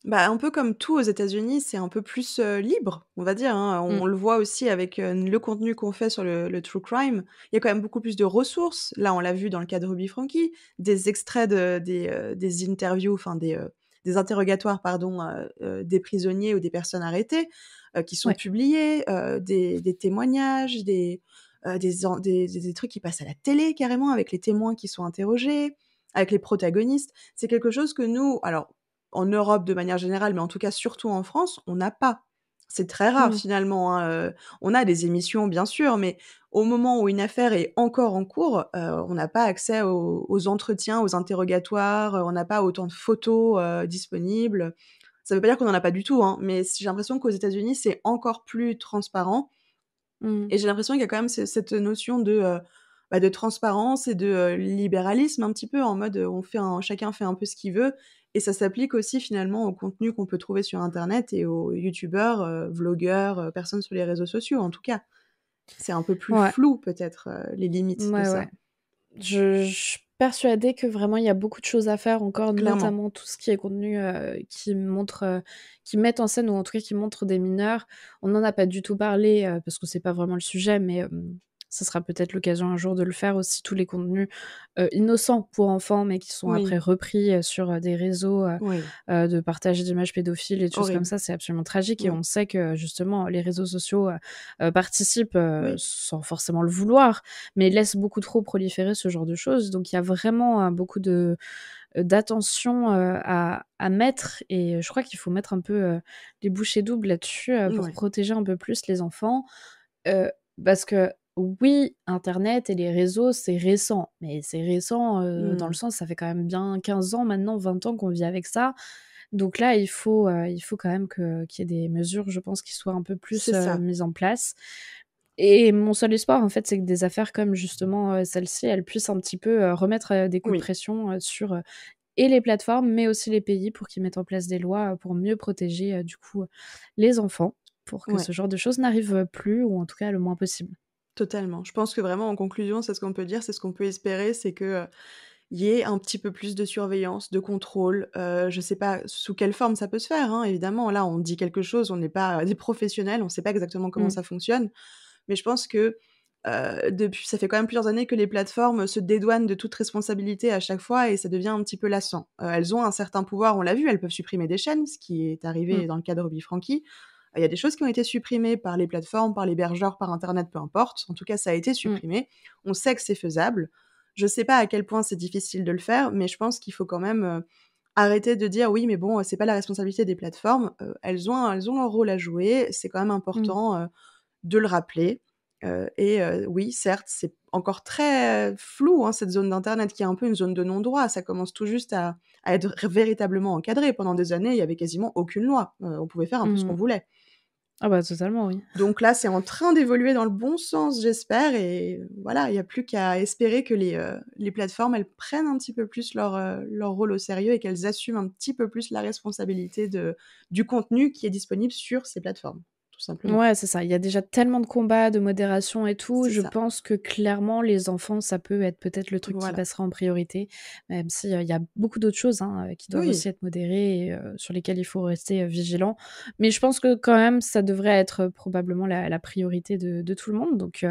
Bah, un peu comme tout aux États-Unis, c'est un peu plus libre, on va dire. Hein. Mmh. On, le voit aussi avec le contenu qu'on fait sur le, true crime. Il y a quand même beaucoup plus de ressources. Là, on l'a vu dans le cas de Ruby Frankie, des extraits de- des, interviews, enfin des, des interrogatoires, pardon, des prisonniers ou des personnes arrêtées qui sont publiés, des, témoignages, des, des trucs qui passent à la télé carrément avec les témoins qui sont interrogés, avec les protagonistes. C'est quelque chose que nous, alors en Europe de manière générale, mais en tout cas surtout en France, on n'a pas. C'est très rare mm. finalement. Hein, euh, on a des émissions, bien sûr, mais au moment où une affaire est encore en cours, euh, on n'a pas accès aux, entretiens, aux interrogatoires, euh, on n'a pas autant de photos disponibles. Ça ne veut pas dire qu'on n'en a pas du tout, hein, mais j'ai l'impression qu'aux États-Unis, c'est encore plus transparent. Mm. Et j'ai l'impression qu'il y a quand même cette notion de, bah, de transparence et de libéralisme un petit peu, en mode on fait chacun fait un peu ce qu'il veut et ça s'applique aussi finalement au contenu qu'on peut trouver sur Internet et aux youtubeurs, euh, vlogueurs, euh, personnes sur les réseaux sociaux en tout cas. C'est un peu plus flou peut-être euh, les limites de ça. Je, suis persuadée que vraiment il y a beaucoup de choses à faire encore, notamment tout ce qui est contenu qui montre, qui met en scène ou en tout cas qui montre des mineurs. On n'en a pas du tout parlé parce que c'est pas vraiment le sujet, mais ce sera peut-être l'occasion un jour de le faire aussi, tous les contenus innocents pour enfants, mais qui sont après repris sur des réseaux de partage d'images pédophiles et choses comme ça, c'est absolument tragique. Et on sait que justement, les réseaux sociaux participent sans forcément le vouloir, mais laissent beaucoup trop proliférer ce genre de choses. Donc il y a vraiment beaucoup de d'attention à, à, mettre et je crois qu'il faut mettre un peu les bouchées doubles là-dessus pour protéger un peu plus les enfants parce que oui, Internet et les réseaux, c'est récent, mais c'est récent euh, dans le mmh. sens, ça fait quand même bien 15 ans maintenant, 20 ans qu'on vit avec ça. Donc là, il faut, euh, il faut quand même qu'il y ait des mesures, je pense, qui soient un peu plus euh, mises en place. Et mon seul espoir, en fait, c'est que des affaires comme justement celle-ci, elles puissent un petit peu remettre des coups de pression sur et les plateformes, mais aussi les pays pour qu'ils mettent en place des lois pour mieux protéger, du coup, les enfants, pour que ce genre de choses n'arrive plus, ou en tout cas le moins possible. Totalement. Je pense que vraiment, en conclusion, c'est ce qu'on peut dire, c'est ce qu'on peut espérer, c'est que euh, il y ait un petit peu plus de surveillance, de contrôle. Euh, je ne sais pas sous quelle forme ça peut se faire, hein, évidemment. Là, on dit quelque chose, on n'est pas euh, des professionnels, on ne sait pas exactement comment mmh. ça fonctionne. Mais je pense que depuis, ça fait quand même plusieurs années que les plateformes se dédouanent de toute responsabilité à chaque fois et ça devient un petit peu lassant. elles ont un certain pouvoir, on l'a vu, elles peuvent supprimer des chaînes, ce qui est arrivé mmh. dans le cadre de il y a des choses qui ont été supprimées par les plateformes, par les bergeurs, par Internet, peu importe. En tout cas, ça a été mmh. supprimé. On sait que c'est faisable. Je ne sais pas à quel point c'est difficile de le faire, mais je pense qu'il faut quand même euh, arrêter de dire oui, mais bon, c'est pas la responsabilité des plateformes. Euh, elles, ont, elles ont leur rôle à jouer. C'est quand même mmh. important euh, de le rappeler. et oui, certes, c'est encore très flou, hein, cette zone d'Internet qui est un peu une zone de non-droit. Ça commence tout juste à, être véritablement encadré. Pendant des années, il y avait quasiment aucune loi. on pouvait faire un peu ce mmh. qu'on voulait. Ah bah totalement, oui. Donc là, c'est en train d'évoluer dans le bon sens, j'espère. Et voilà, il n'y a plus qu'à espérer que euh, les, plateformes, elles prennent un petit peu plus leur, euh, leur rôle au sérieux et qu'elles assument un petit peu plus la responsabilité de, du contenu qui est disponible sur ces plateformes. Ouais, c'est ça. Il y a déjà tellement de combats, de modération et tout. Je pense que clairement, les enfants, ça peut être peut-être le truc qui passera en priorité, même s'il euh, y a beaucoup d'autres choses hein, euh, qui doivent aussi être modérées et euh, sur lesquelles il faut rester vigilant. Mais je pense que quand même, ça devrait être probablement la, la priorité de, de, tout le monde. Donc,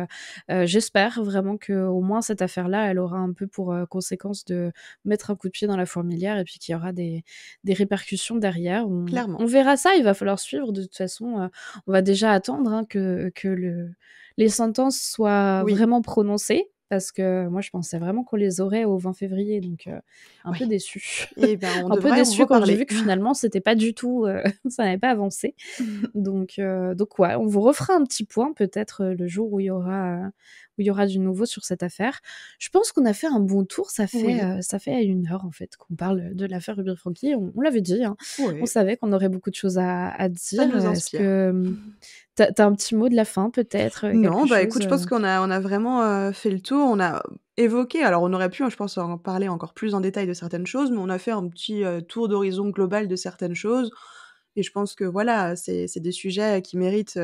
j'espère vraiment qu'au moins cette affaire-là, elle aura un peu pour conséquence de mettre un coup de pied dans la fourmilière et puis qu'il y aura des, des répercussions derrière. On, verra ça, il va falloir suivre. De toute façon, on va déjà attendre hein, que, le, les sentences soient vraiment prononcées parce que moi, je pensais vraiment qu'on les aurait au 20 février, donc euh, un peu déçu. Et eh ben, [laughs] un peu déçu quand j'ai vu que finalement, c'était pas du tout, euh, [laughs] ça n'avait pas avancé. [laughs] donc, euh, donc ouais, on vous refera un petit point peut-être le jour où il y aura où il y aura du nouveau sur cette affaire. Je pense qu'on a fait un bon tour. Ça fait ça fait une heure en fait qu'on parle de l'affaire Ruby Frankie. On, l'avait dit, hein. on savait qu'on aurait beaucoup de choses à, dire. T'as un petit mot de la fin peut-être euh, Non, bah écoute, je pense euh qu'on a, on a vraiment euh, fait le tour. On a évoqué, alors on aurait pu, hein, je pense, en parler encore plus en détail de certaines choses, mais on a fait un petit tour d'horizon global de certaines choses. Et je pense que voilà, c'est des sujets qui méritent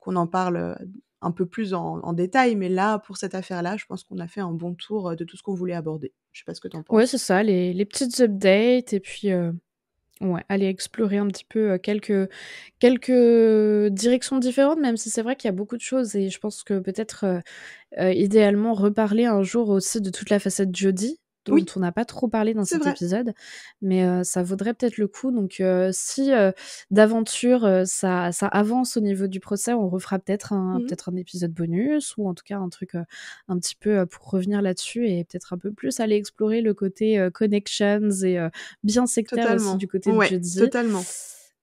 qu'on en parle un peu plus en, détail. Mais là, pour cette affaire-là, je pense qu'on a fait un bon tour de tout ce qu'on voulait aborder. Je sais pas ce que t'en penses. Ouais, c'est ça, les, petites updates et puis. Ouais, aller explorer un petit peu euh, quelques, quelques euh, directions différentes, même si c'est vrai qu'il y a beaucoup de choses et je pense que peut-être euh, idéalement reparler un jour aussi de toute la facette jeudi, dont on n'a pas trop parlé dans cet épisode, mais euh, ça vaudrait peut-être le coup. Donc, euh, si euh, d'aventure ça, avance au niveau du procès, on refera peut-être un, mmh peut-être un épisode bonus ou en tout cas un truc un petit peu pour revenir là-dessus et peut-être un peu plus aller explorer le côté connections et bien sectaire aussi du côté de Totalement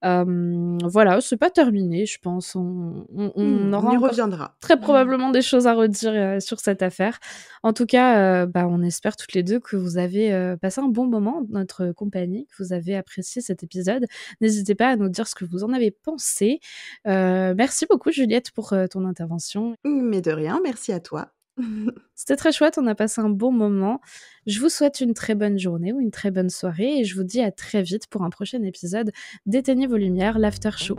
voilà, c'est pas terminé, je pense. On, on, hmm, y reviendra. très hmm. probablement des choses à redire euh, sur cette affaire. En tout cas, euh, bah, on espère toutes les deux que vous avez euh, passé un bon moment notre compagnie, que vous avez apprécié cet épisode. N'hésitez pas à nous dire ce que vous en avez pensé. merci beaucoup, Juliette, pour ton intervention. Mais de rien, merci à toi. [laughs] C'était très chouette, on a passé un bon moment. Je vous souhaite une très bonne journée ou une très bonne soirée et je vous dis à très vite pour un prochain épisode d'Éteignez vos lumières, l'after show.